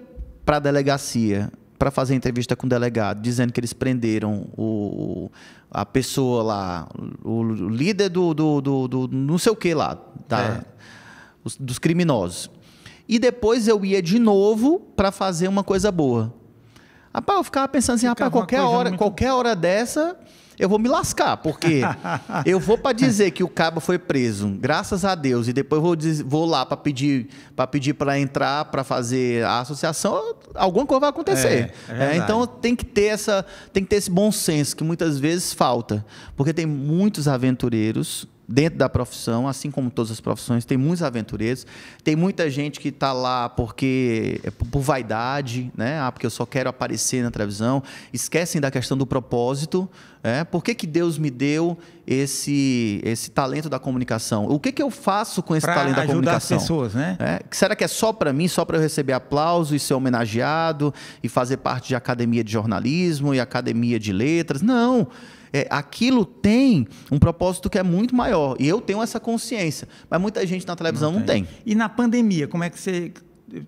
para a delegacia para fazer entrevista com o delegado, dizendo que eles prenderam o, a pessoa lá, o, o líder do, do, do, do, não sei o que lá, tá? É. Os, dos criminosos. E depois eu ia de novo para fazer uma coisa boa. Rapaz, eu ficava pensando assim, rapaz, qualquer hora, muito... qualquer hora dessa, eu vou me lascar, porque eu vou para dizer que o cabo foi preso, graças a Deus, e depois vou, vou lá para pedir para pedir para entrar, para fazer a associação, alguma coisa vai acontecer. É, é é, então tem que ter essa, tem que ter esse bom senso que muitas vezes falta, porque tem muitos aventureiros dentro da profissão, assim como todas as profissões, tem muitos aventureiros, tem muita gente que está lá porque é por vaidade, né? Ah, porque eu só quero aparecer na televisão. Esquecem da questão do propósito. É? Por que, que Deus me deu esse esse talento da comunicação? O que, que eu faço com esse pra talento da comunicação? Ajudar as pessoas, né? É? Será que é só para mim, só para eu receber aplauso e ser homenageado e fazer parte de academia de jornalismo e academia de letras? Não é, aquilo tem um propósito que é muito maior. E eu tenho essa consciência. Mas muita gente na televisão não, não tem. tem. E na pandemia, como é que você.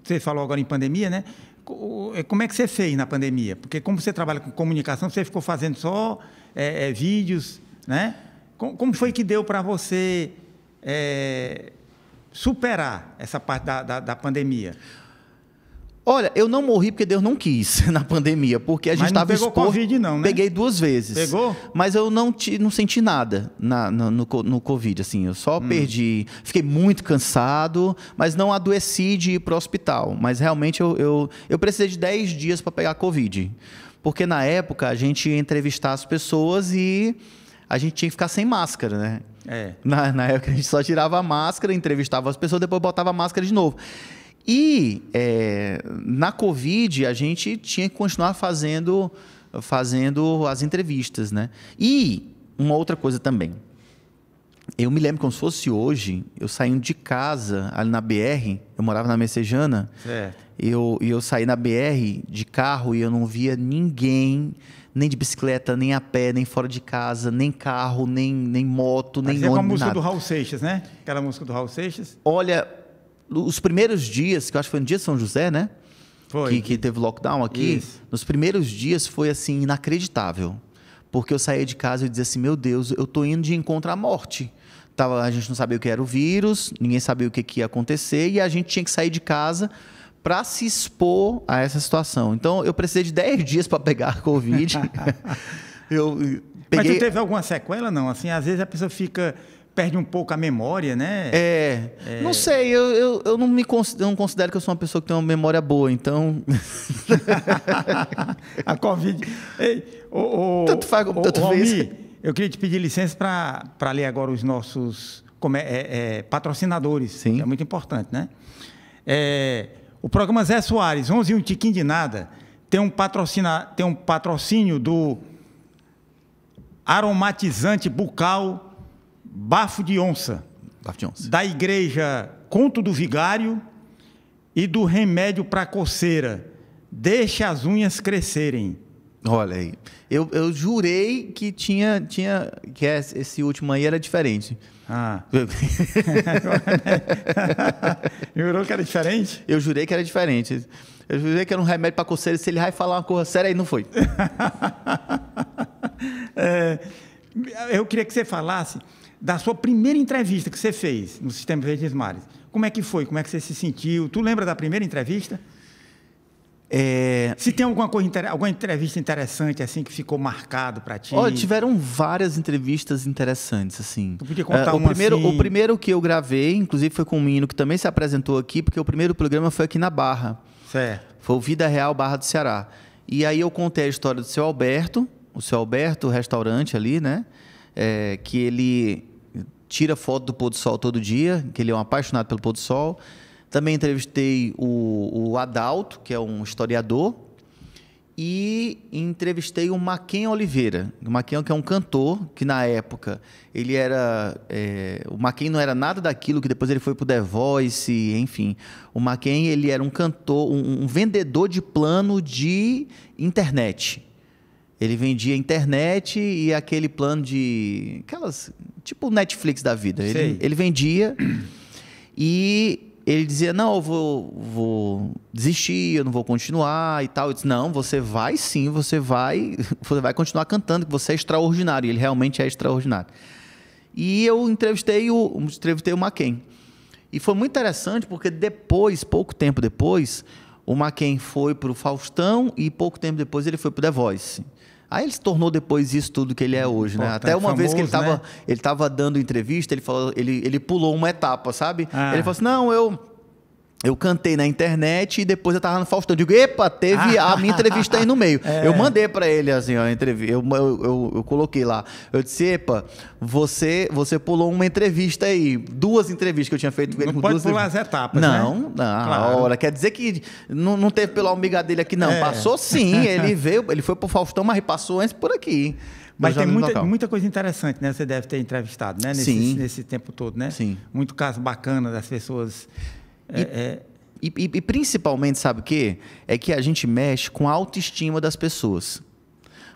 Você falou agora em pandemia, né? É, como é que você fez na pandemia? Porque como você trabalha com comunicação, você ficou fazendo só é, é, vídeos, né? Como, como, foi que deu para você é, superar essa parte da, da, da pandemia? Olha, eu não morri porque Deus não quis na pandemia, porque a gente estava exposto. Pegou Covid não, né? Peguei duas vezes. Pegou? Mas eu não, te, não senti nada na, no, no, no, Covid, assim. Eu só hum. perdi, fiquei muito cansado, mas não adoeci de ir para o hospital. Mas realmente eu, eu, eu precisei de 10 dias para pegar Covid. Porque na época a gente ia entrevistar as pessoas e a gente tinha que ficar sem máscara, né? É. Na, na época a gente só tirava a máscara, entrevistava as pessoas, depois botava a máscara de novo. E é, na Covid a gente tinha que continuar fazendo, fazendo as entrevistas, né? E uma outra coisa também. Eu me lembro como se fosse hoje, eu saindo de casa ali na BR, eu morava na Messejana, eu, e eu saí na BR de carro e eu não via ninguém, nem de bicicleta, nem a pé, nem fora de casa, nem carro, nem, nem moto, Mas nem é ônibus. É música nada. do Raul Seixas, né? Aquela música do Raul Seixas. Olha, os primeiros dias, que eu acho que foi no dia de São José, né? Foi. Que, que teve lockdown aqui. Isso. Nos primeiros dias foi assim, inacreditável. Porque eu saía de casa e dizia assim: meu Deus, eu tô indo de encontro à morte. Tava, a gente não sabia o que era o vírus, ninguém sabia o que, que ia acontecer, e a gente tinha que sair de casa para se expor a essa situação. Então, eu precisei de 10 dias para pegar Covid. eu peguei... Mas tu teve alguma sequela, não? Assim, às vezes a pessoa fica perde um pouco a memória, né? É. é... Não sei, eu, eu, eu não me considero, não considero que eu sou uma pessoa que tem uma memória boa, então. a Covid. Ei, o, o, tanto faz como tanto o, fez. Almi, eu queria te pedir licença para ler agora os nossos como é, é, patrocinadores. Sim. É muito importante, né? É, o programa Zé Soares, 11 e um tiquinho de nada, tem um, patrocina, tem um patrocínio do aromatizante bucal Bafo de Onça, Bafo de Onça. da igreja Conto do Vigário e do Remédio para Coceira. Deixe as unhas crescerem. Olha aí. Eu, eu jurei que tinha, tinha. que esse último aí era diferente. Ah. Jurou que era diferente? Eu jurei que era diferente. Eu jurei que era um remédio para coceira. Se ele vai falar uma coisa séria, aí não foi. é, eu queria que você falasse da sua primeira entrevista que você fez no Sistema Verdes Mares. Como é que foi? Como é que você se sentiu? Tu lembra da primeira entrevista? É... Se tem alguma, coisa, alguma entrevista interessante assim que ficou marcado para ti? Oh, tiveram várias entrevistas interessantes assim. Tu podia contar uh, o primeiro, assim... o primeiro que eu gravei, inclusive foi com um menino que também se apresentou aqui, porque o primeiro programa foi aqui na Barra. Certo. Foi o Vida Real Barra do Ceará. E aí eu contei a história do seu Alberto, o seu Alberto, o restaurante ali, né? é, que ele tira foto do pôr do sol todo dia, que ele é um apaixonado pelo pôr do sol. Também entrevistei o, o Adalto, que é um historiador, e entrevistei o Maquen Oliveira. O Maquen que é um cantor, que na época ele era... É, o Maquen não era nada daquilo, que depois ele foi para o The Voice, enfim. O Maquen, ele era um cantor, um, um vendedor de plano de internet. Ele vendia internet e aquele plano de. Aquelas. Tipo Netflix da vida. Ele, ele vendia e ele dizia: Não, eu vou, vou desistir, eu não vou continuar e tal. Eu disse: Não, você vai sim, você vai, você vai continuar cantando, que você é extraordinário. E ele realmente é extraordinário. E eu entrevistei o, entrevistei o Maquem. E foi muito interessante porque depois, pouco tempo depois, o Maken foi para o Faustão e pouco tempo depois ele foi para o The Voice. Aí ele se tornou depois isso tudo que ele é hum, hoje, né? Até uma famoso, vez que ele estava né? ele tava dando entrevista, ele falou, ele, ele pulou uma etapa, sabe? Ah. Ele falou assim: "Não, eu eu cantei na internet e depois eu tava no Faustão. digo, epa, teve ah, a minha entrevista aí no meio. É. Eu mandei para ele, assim, ó, entrevista. Eu, eu, eu, eu, coloquei lá. Eu disse, epa, você, você pulou uma entrevista aí. Duas entrevistas que eu tinha feito com ele. Não pode pular as etapas, Não, né? não. Claro. Ora, quer dizer que não, não teve pela amiga dele aqui, não. É. Passou sim, ele veio, ele foi pro Faustão, mas passou antes por aqui. Mas tem muita, muita coisa interessante, né? Você deve ter entrevistado, né? Nesse, Sim. nesse tempo todo, né? Sim. Muito caso bacana das pessoas é, é... E, e, e, principalmente, sabe o quê? É que a gente mexe com a autoestima das pessoas.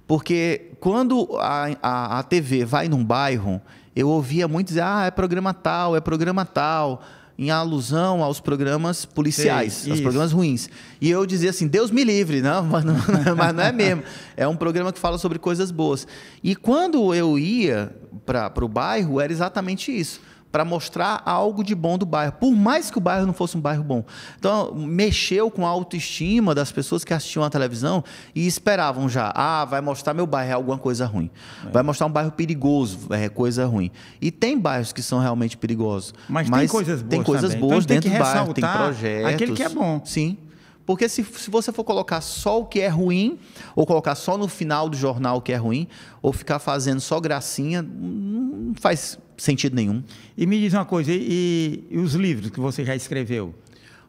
Porque quando a, a, a TV vai num bairro, eu ouvia muito dizer, ah, é programa tal, é programa tal, em alusão aos programas policiais, Sei, aos isso. programas ruins. E eu dizia assim, Deus me livre, não, mas não, mas não é mesmo. É um programa que fala sobre coisas boas. E quando eu ia para o bairro, era exatamente isso para mostrar algo de bom do bairro, por mais que o bairro não fosse um bairro bom. Então, mexeu com a autoestima das pessoas que assistiam a televisão e esperavam já, ah, vai mostrar meu bairro é alguma coisa ruim. É. Vai mostrar um bairro perigoso, é coisa ruim. E tem bairros que são realmente perigosos. Mas, mas tem coisas boas Tem coisas também. boas então, dentro do bairro, tem projetos. Aquele que é bom. Sim. Porque se, se você for colocar só o que é ruim, ou colocar só no final do jornal o que é ruim, ou ficar fazendo só gracinha, não hum, faz sentido nenhum. E me diz uma coisa, e, e os livros que você já escreveu?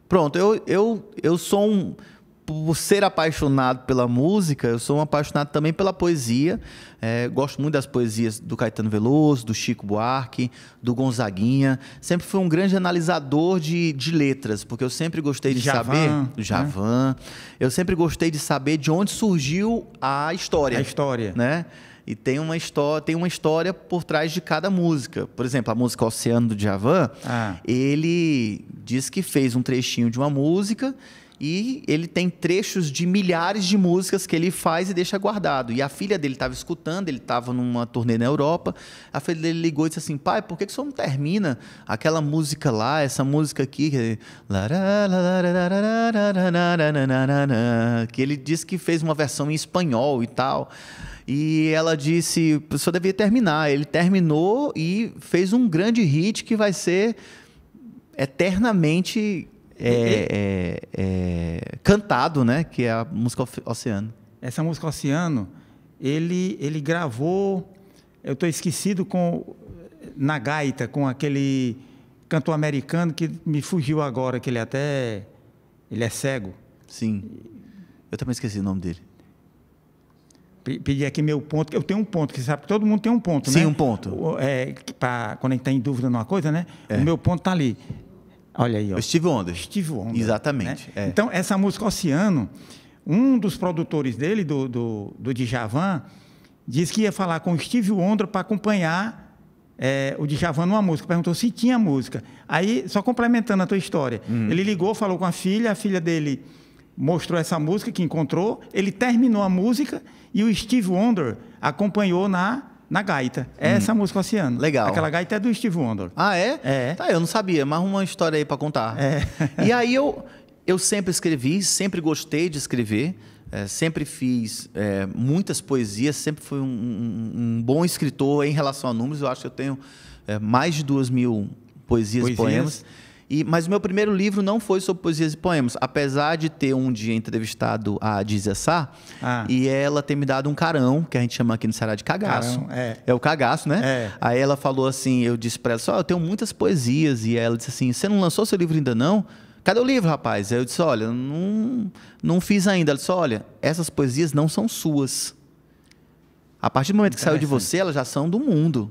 Pronto, eu, eu, eu sou um. Por ser apaixonado pela música, eu sou um apaixonado também pela poesia. É, gosto muito das poesias do Caetano Veloso, do Chico Buarque, do Gonzaguinha. Sempre fui um grande analisador de, de letras, porque eu sempre gostei de, Javan, saber. Do né? Javan. Né? Eu sempre gostei de saber de onde surgiu a história. A história. Né? e tem uma história, tem uma história por trás de cada música. Por exemplo, a música Oceano do Javan ah. ele diz que fez um trechinho de uma música e ele tem trechos de milhares de músicas que ele faz e deixa guardado. E a filha dele estava escutando, ele estava numa turnê na Europa. A filha dele ligou e disse assim: pai, por que, que o senhor não termina aquela música lá, essa música aqui? Que ele disse que fez uma versão em espanhol e tal. E ela disse: só devia terminar. Ele terminou e fez um grande hit que vai ser eternamente é, é, é, cantado, né? Que é a música Oceano. Essa música Oceano, ele, ele gravou. Eu estou esquecido com na gaita com aquele cantor americano que me fugiu agora, que ele até ele é cego. Sim. Eu também esqueci o nome dele pedir aqui meu ponto. Eu tenho um ponto, que sabe que todo mundo tem um ponto, Sim, né? Sim, um ponto. É, pra, quando a gente está em dúvida numa coisa, né? É. O meu ponto está ali. Olha aí, ó. Steve Wonder. Steve Wonder. Exatamente. Né? É. Então, essa música Oceano, um dos produtores dele, do, do, do Djavan, disse que ia falar com o Steve Wonder para acompanhar é, o Djavan numa música, perguntou se tinha música. Aí, só complementando a tua história, hum. ele ligou, falou com a filha, a filha dele mostrou essa música que encontrou, ele terminou a música e o Steve Wonder acompanhou na na gaita. É hum. essa música Oceano. Legal. Aquela gaita é do Steve Wonder. Ah, é? É. Tá, eu não sabia, mas uma história aí para contar. É. e aí eu, eu sempre escrevi, sempre gostei de escrever, é, sempre fiz é, muitas poesias, sempre fui um, um, um, bom escritor em relação a números. Eu acho que eu tenho é, mais de duas mil poesias, poesias. poemas. E, mas o meu primeiro livro não foi sobre poesias e poemas, apesar de ter um dia entrevistado a Dizia Sá, ah. e ela ter me dado um carão, que a gente chama aqui no Ceará de cagaço. Carão, é. é. o cagaço, né? É. Aí ela falou assim, eu disse pra ela, só, eu tenho muitas poesias, e ela disse assim, você não lançou seu livro ainda não? Cadê o livro, rapaz? Aí eu disse, olha, não, não fiz ainda. Ela disse, olha, essas poesias não são suas. A partir do momento que saiu de você, elas já são do mundo.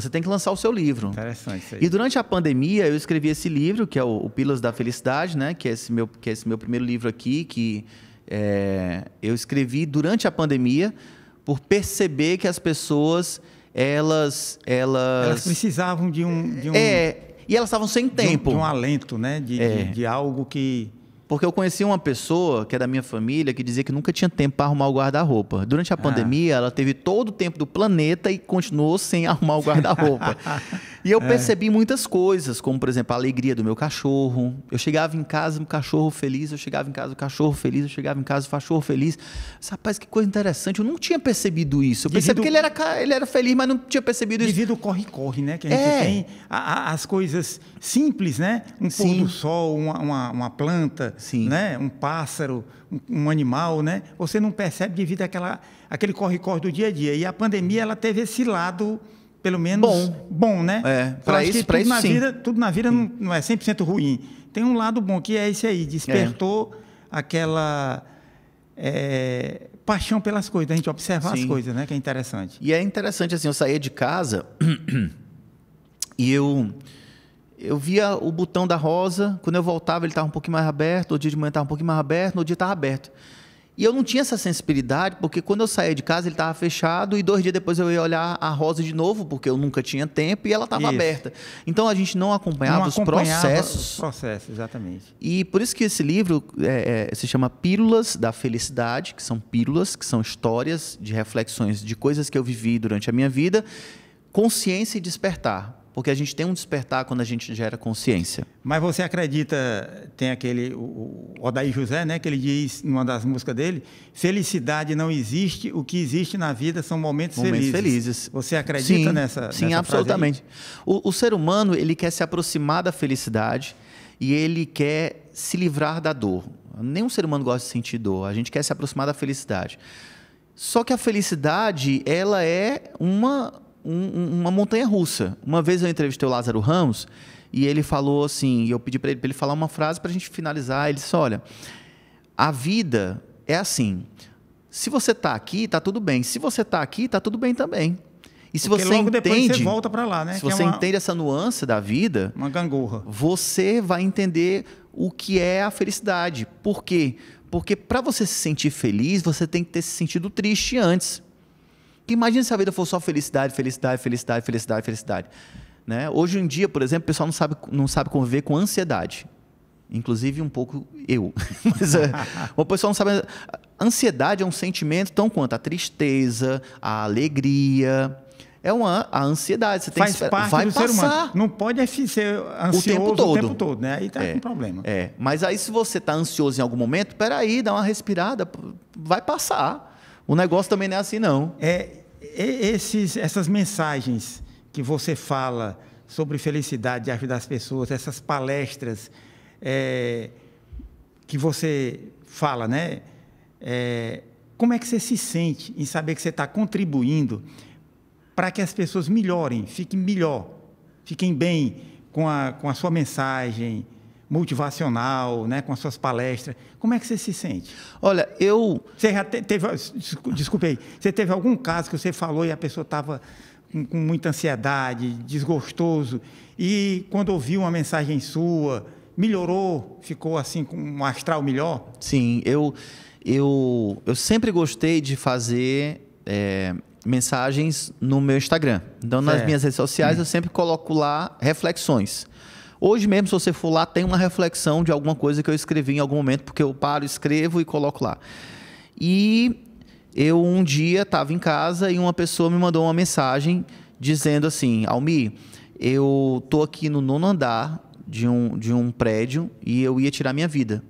Você tem que lançar o seu livro. Interessante isso aí. E durante a pandemia, eu escrevi esse livro, que é o, o Pílulas da Felicidade, né? Que é esse meu, que é esse meu primeiro livro aqui, que é, eu escrevi durante a pandemia por perceber que as pessoas, elas... Elas, elas precisavam de um, de um... É, e elas estavam sem tempo. De um, de um alento, né? De, é. de, de algo que porque eu conheci uma pessoa que é da minha família que dizia que nunca tinha tempo para arrumar o guarda-roupa. Durante a ah. pandemia, ela teve todo o tempo do planeta e continuou sem arrumar o guarda-roupa. E eu é. percebi muitas coisas, como, por exemplo, a alegria do meu cachorro. Eu chegava em casa, o um cachorro feliz, eu chegava em casa, o um cachorro feliz, eu chegava em casa, o um cachorro feliz. rapaz, que coisa interessante. Eu não tinha percebido isso. Eu percebi que ele era, ele era feliz, mas não tinha percebido isso. Devido corre-corre, né? Que a gente é. tem a, a, as coisas simples, né? Um Sim. pôr do sol, uma, uma, uma planta, Sim. né? Um pássaro, um, animal, né? Você não percebe devido àquela, àquele corre-corre do dia a dia. E a pandemia, ela teve esse lado pelo menos bom, bom né? É, para isso, para isso na sim. vida, tudo na vida não, hum. não é 100% ruim. Tem um lado bom que é esse aí, despertou é. aquela é, paixão pelas coisas, a gente observar sim. as coisas, né, que é interessante. E é interessante assim, eu saía de casa e eu eu via o botão da rosa, quando eu voltava ele estava um pouquinho mais aberto, no dia de manhã estava um pouquinho mais aberto, no dia estava aberto. E eu não tinha essa sensibilidade, porque quando eu saía de casa ele estava fechado e dois dias depois eu ia olhar a rosa de novo, porque eu nunca tinha tempo e ela estava aberta. Então a gente não acompanhava, não os processos. Os processos, exatamente. E por isso que esse livro é, é, se chama Pílulas da Felicidade, que são pílulas, que são histórias de reflexões de coisas que eu vivi durante a minha vida, consciência e despertar porque a gente tem um despertar quando a gente gera consciência. Mas você acredita, tem aquele, o Odair José, né, que ele diz numa das músicas dele, felicidade não existe, o que existe na vida são momentos, momentos felizes. felizes. Você acredita sim, nessa Sim, nessa absolutamente. O, o ser humano, ele quer se aproximar da felicidade e ele quer se livrar da dor. Nenhum ser humano gosta de sentir dor, a gente quer se aproximar da felicidade. Só que a felicidade, ela é uma um, uma montanha russa. Uma vez eu entrevistei o Lázaro Ramos e ele falou assim, e eu pedi para ele, ele falar uma frase para a gente finalizar. Ele disse: Olha, a vida é assim. Se você está aqui, está tudo bem. Se você está aqui, está tudo bem também. E se Porque você logo entende, você volta para lá, né? Se que é você é uma, entende essa nuance da vida, uma gangorra, você vai entender o que é a felicidade. Por quê? Porque para você se sentir feliz, você tem que ter se sentido triste antes. Porque imagina se a vida for só felicidade, felicidade, felicidade, felicidade, felicidade. Né? Hoje em dia, por exemplo, o pessoal não sabe, não sabe conviver com ansiedade. Inclusive um pouco eu. Mas é, o pessoal não sabe. Ansiedade é um sentimento tão quanto a tristeza, a alegria. É uma a ansiedade. Você tem Faz que, parte vai do passar. ser humano. Não pode é ser ansioso o tempo todo, o tempo todo né? Aí tá é, com problema. É. Mas aí se você está ansioso em algum momento, peraí, dá uma respirada, vai passar. O negócio também não é assim, não. É, é, esses, essas mensagens que você fala sobre felicidade de ajudar as pessoas, essas palestras é, que você fala, né? É, como é que você se sente em saber que você está contribuindo para que as pessoas melhorem, fiquem melhor, fiquem bem com a, com a sua mensagem, multivacional, né, com as suas palestras. Como é que você se sente? Olha, eu. Você já te, teve. Desculpe aí. Você teve algum caso que você falou e a pessoa estava com, com, muita ansiedade, desgostoso, e quando ouviu uma mensagem sua, melhorou, ficou assim com um astral melhor? Sim, eu. Eu, eu sempre gostei de fazer é, mensagens no meu Instagram. Então, nas é. minhas redes sociais, hum. eu sempre coloco lá reflexões. Hoje mesmo, se você for lá, tem uma reflexão de alguma coisa que eu escrevi em algum momento, porque eu paro, escrevo e coloco lá. E eu um dia estava em casa e uma pessoa me mandou uma mensagem dizendo assim: Almi, eu tô aqui no nono andar de um, de um prédio e eu ia tirar minha vida.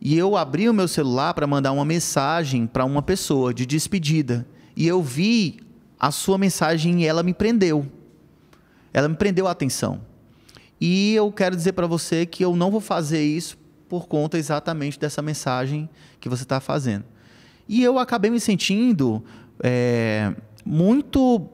E eu abri o meu celular para mandar uma mensagem para uma pessoa de despedida. E eu vi a sua mensagem e ela me prendeu. Ela me prendeu a atenção. E eu quero dizer para você que eu não vou fazer isso por conta exatamente dessa mensagem que você está fazendo. E eu acabei me sentindo é, muito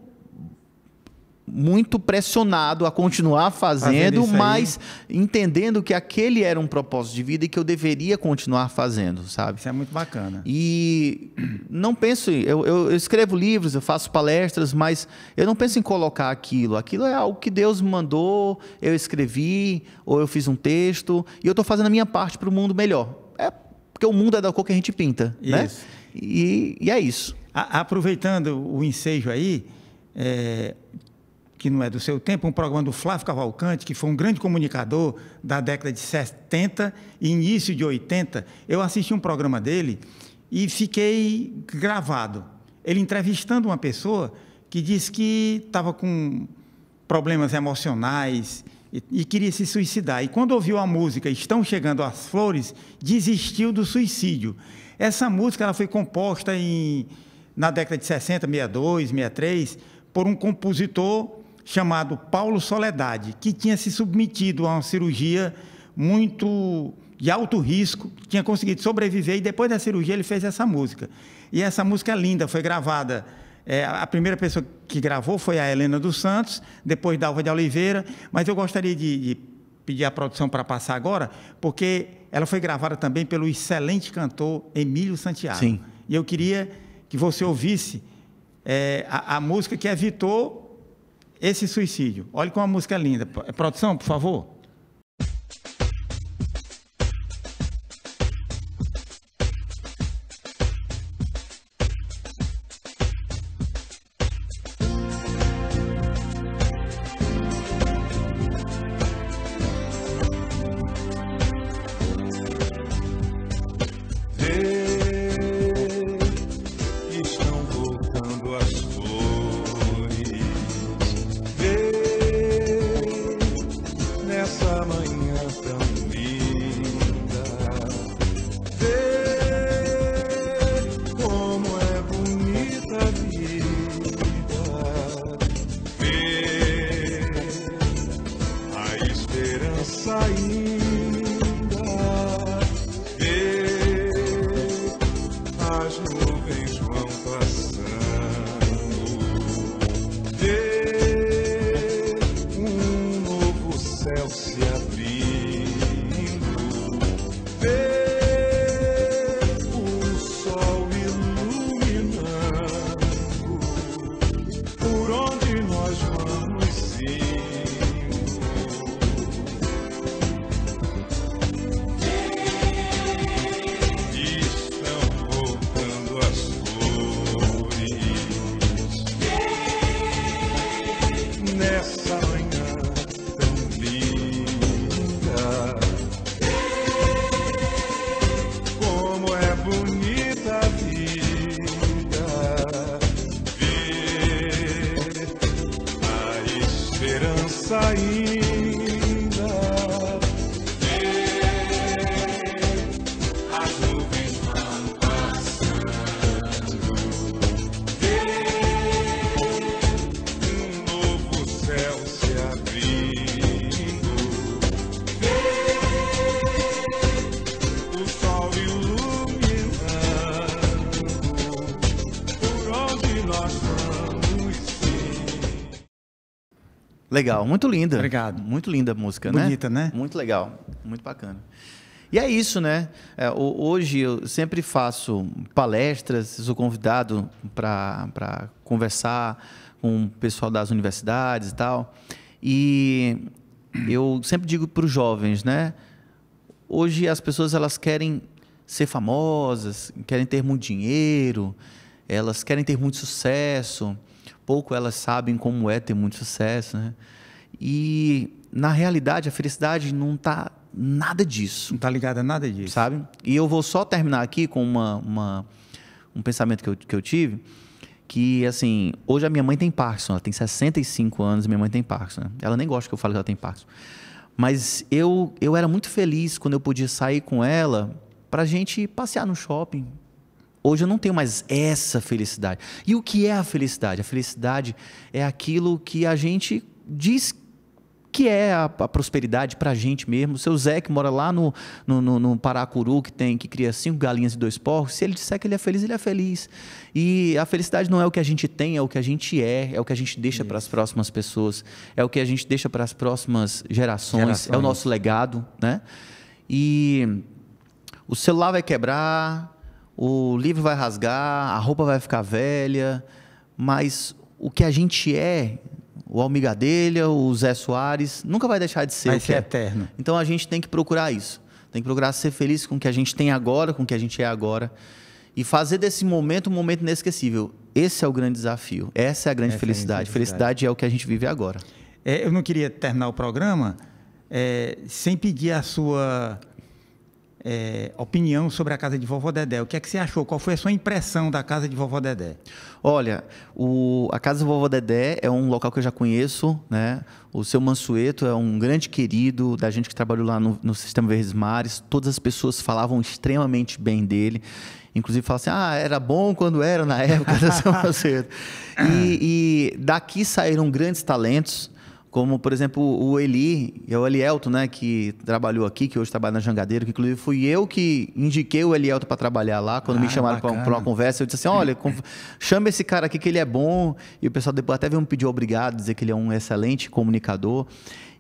muito pressionado a continuar fazendo, fazendo mas aí. entendendo que aquele era um propósito de vida e que eu deveria continuar fazendo, sabe? Isso é muito bacana. E não penso, eu, eu, escrevo livros, eu faço palestras, mas eu não penso em colocar aquilo. Aquilo é algo que Deus me mandou, eu escrevi, ou eu fiz um texto, e eu estou fazendo a minha parte para o mundo melhor. É porque o mundo é da cor que a gente pinta, né? isso. né? E, e é isso. A, aproveitando o ensejo aí, é, que não é do seu tempo, um programa do Flávio Cavalcante, que foi um grande comunicador da década de 70 e início de 80. Eu assisti um programa dele e fiquei gravado. Ele entrevistando uma pessoa que disse que estava com problemas emocionais e, e queria se suicidar. E quando ouviu a música Estão Chegando as Flores, desistiu do suicídio. Essa música ela foi composta em, na década de 60, 62, 63, por um compositor chamado Paulo Soledade, que tinha se submetido a uma cirurgia muito de alto risco, tinha conseguido sobreviver e depois da cirurgia ele fez essa música. E essa música é linda, foi gravada. É, a primeira pessoa que gravou foi a Helena dos Santos, depois Dalva de Oliveira, mas eu gostaria de, de pedir a produção para passar agora, porque ela foi gravada também pelo excelente cantor Emílio Santiago. Sim. E eu queria que você ouvisse é, a, a música que evitou esse suicídio. Olha como a música é linda. Produção, por favor. sair. Legal, muito linda. Obrigado. Muito linda a música, Bonita, né? Bonita, né? Muito legal, muito bacana. E é isso, né? É, hoje eu sempre faço palestras, sou convidado para conversar com o pessoal das universidades e tal. E eu sempre digo para os jovens, né? Hoje as pessoas elas querem ser famosas, querem ter muito dinheiro, elas querem ter muito sucesso pouco elas sabem como é ter muito sucesso, né? E na realidade a felicidade não está nada disso. Não está ligada a nada disso. Sabe? E eu vou só terminar aqui com uma, uma um pensamento que eu, que eu tive, que assim, hoje a minha mãe tem Parkinson, ela tem 65 anos, minha mãe tem Parkinson. Né? Ela nem gosta que eu fale que ela tem Parkinson. Mas eu, eu era muito feliz quando eu podia sair com ela para gente passear no shopping, Hoje eu não tenho mais essa felicidade. E o que é a felicidade? A felicidade é aquilo que a gente diz que é a, a prosperidade para a gente mesmo. O seu Zé, que mora lá no, no, no, no, Paracuru, que tem que cria cinco galinhas e dois porcos, se ele disser que ele é feliz, ele é feliz. E a felicidade não é o que a gente tem, é o que a gente é, é o que a gente deixa para as próximas pessoas, é o que a gente deixa para as próximas gerações, gerações, é o nosso legado. Né? E o celular vai quebrar o livro vai rasgar, a roupa vai ficar velha, mas o que a gente é, o Almigadelha, o Zé Soares, nunca vai deixar de ser. Vai ser é. eterno. Então a gente tem que procurar isso. Tem que procurar ser feliz com o que a gente tem agora, com o que a gente é agora. E fazer desse momento um momento inesquecível. Esse é o grande desafio. Essa é a grande felicidade. É a felicidade. felicidade. é o que a gente vive agora. É, eu não queria terminar o programa é, sem pedir a sua é, opinião sobre a casa de vovó Dedé. O que é que você achou? Qual foi a sua impressão da casa de vovó Dedé? Olha, o, a casa de vovó Dedé é um local que eu já conheço, né? O seu Mansueto é um grande querido da gente que trabalhou lá no, no Sistema Verdes Mares. Todas as pessoas falavam extremamente bem dele. Inclusive falavam assim, ah, era bom quando era na época do seu Mansueto. e, e daqui saíram grandes talentos como por exemplo o Eli e é o Elielto, né, que trabalhou aqui, que hoje trabalha na Jangadeiro, que inclusive fui eu que indiquei o Elielto para trabalhar lá, quando ah, me chamaram para uma conversa, eu disse assim, olha, chama esse cara aqui que ele é bom, e o pessoal depois até veio me pedir obrigado, dizer que ele é um excelente comunicador,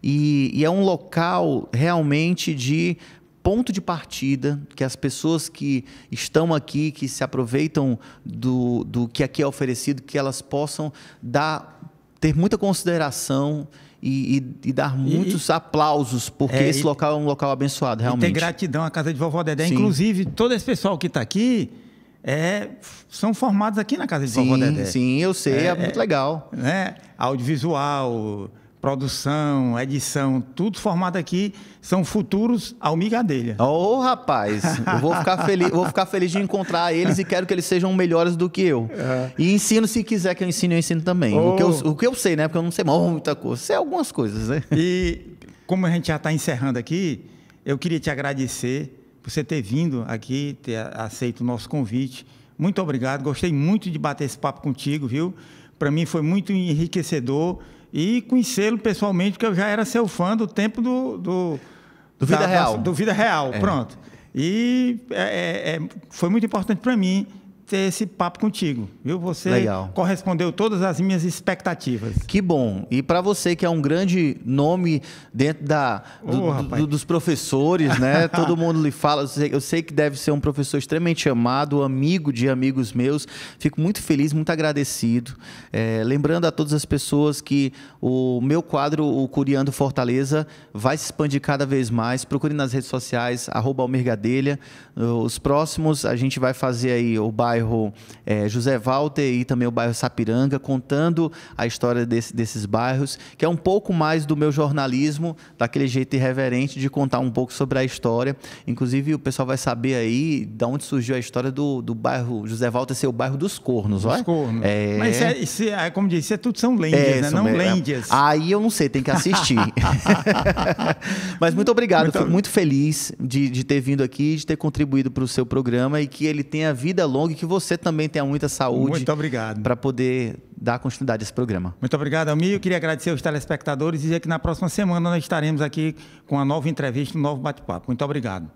e, e é um local realmente de ponto de partida, que as pessoas que estão aqui, que se aproveitam do, do que aqui é oferecido, que elas possam dar ter muita consideração e, e, e dar muitos e, aplausos, porque é, esse local é um local abençoado, realmente. E ter gratidão à casa de vovó Dedé. Sim. Inclusive, todo esse pessoal que está aqui é, são formados aqui na casa de sim, vovó Dedé. Sim, eu sei, é, é muito é, legal. Né? Audiovisual, produção, edição, tudo formado aqui, são futuros almigadelha. Ô, oh, rapaz, eu vou ficar, feliz, vou ficar feliz de encontrar eles e quero que eles sejam melhores do que eu. É. E ensino, se quiser que eu ensine, eu ensino também. Oh. O, que eu, o que eu sei, né? Porque eu não sei muita coisa. Sei algumas coisas, né? E como a gente já está encerrando aqui, eu queria te agradecer por você ter vindo aqui, ter aceito o nosso convite. Muito obrigado, gostei muito de bater esse papo contigo, viu? Para mim foi muito enriquecedor e conhecê-lo pessoalmente, porque eu já era seu fã do tempo do. Do, do Vida da, Real. do Vida Real, é. pronto. E é, é, é foi muito importante para mim ter esse papo contigo, viu? Você Legal. correspondeu todas as minhas expectativas. Que bom. E para você que é um grande nome dentro da do, oh, do, dos professores, né? Todo mundo lhe fala. Eu sei, eu sei que deve ser um professor extremamente amado, amigo de amigos meus. Fico muito feliz, muito agradecido. É, lembrando a todas as pessoas que o meu quadro, o Curiando Fortaleza, vai se expandir cada vez mais. Procure nas redes sociais, arroba Almergadelha. Os próximos a gente vai fazer aí o bairro bairro é, José Walter e também o bairro Sapiranga, contando a história desse, desses bairros, que é um pouco mais do meu jornalismo, daquele jeito irreverente de contar um pouco sobre a história. Inclusive, o pessoal vai saber aí de onde surgiu a história do, do bairro José Walter ser o bairro dos cornos, dos cornos. É... Mas isso é, isso é, como diz, isso é tudo são lendas, é, né? São não lendas. Aí eu não sei, tem que assistir. Mas muito obrigado, muito... fico muito feliz de, de ter vindo aqui, de ter contribuído para o seu programa e que ele tenha vida longa que você também tenha muita saúde. Muito obrigado. Para poder dar continuidade a esse programa. Muito obrigado, Eu Queria agradecer aos telespectadores e dizer que na próxima semana nós estaremos aqui com a nova entrevista, um novo bate-papo. Muito obrigado.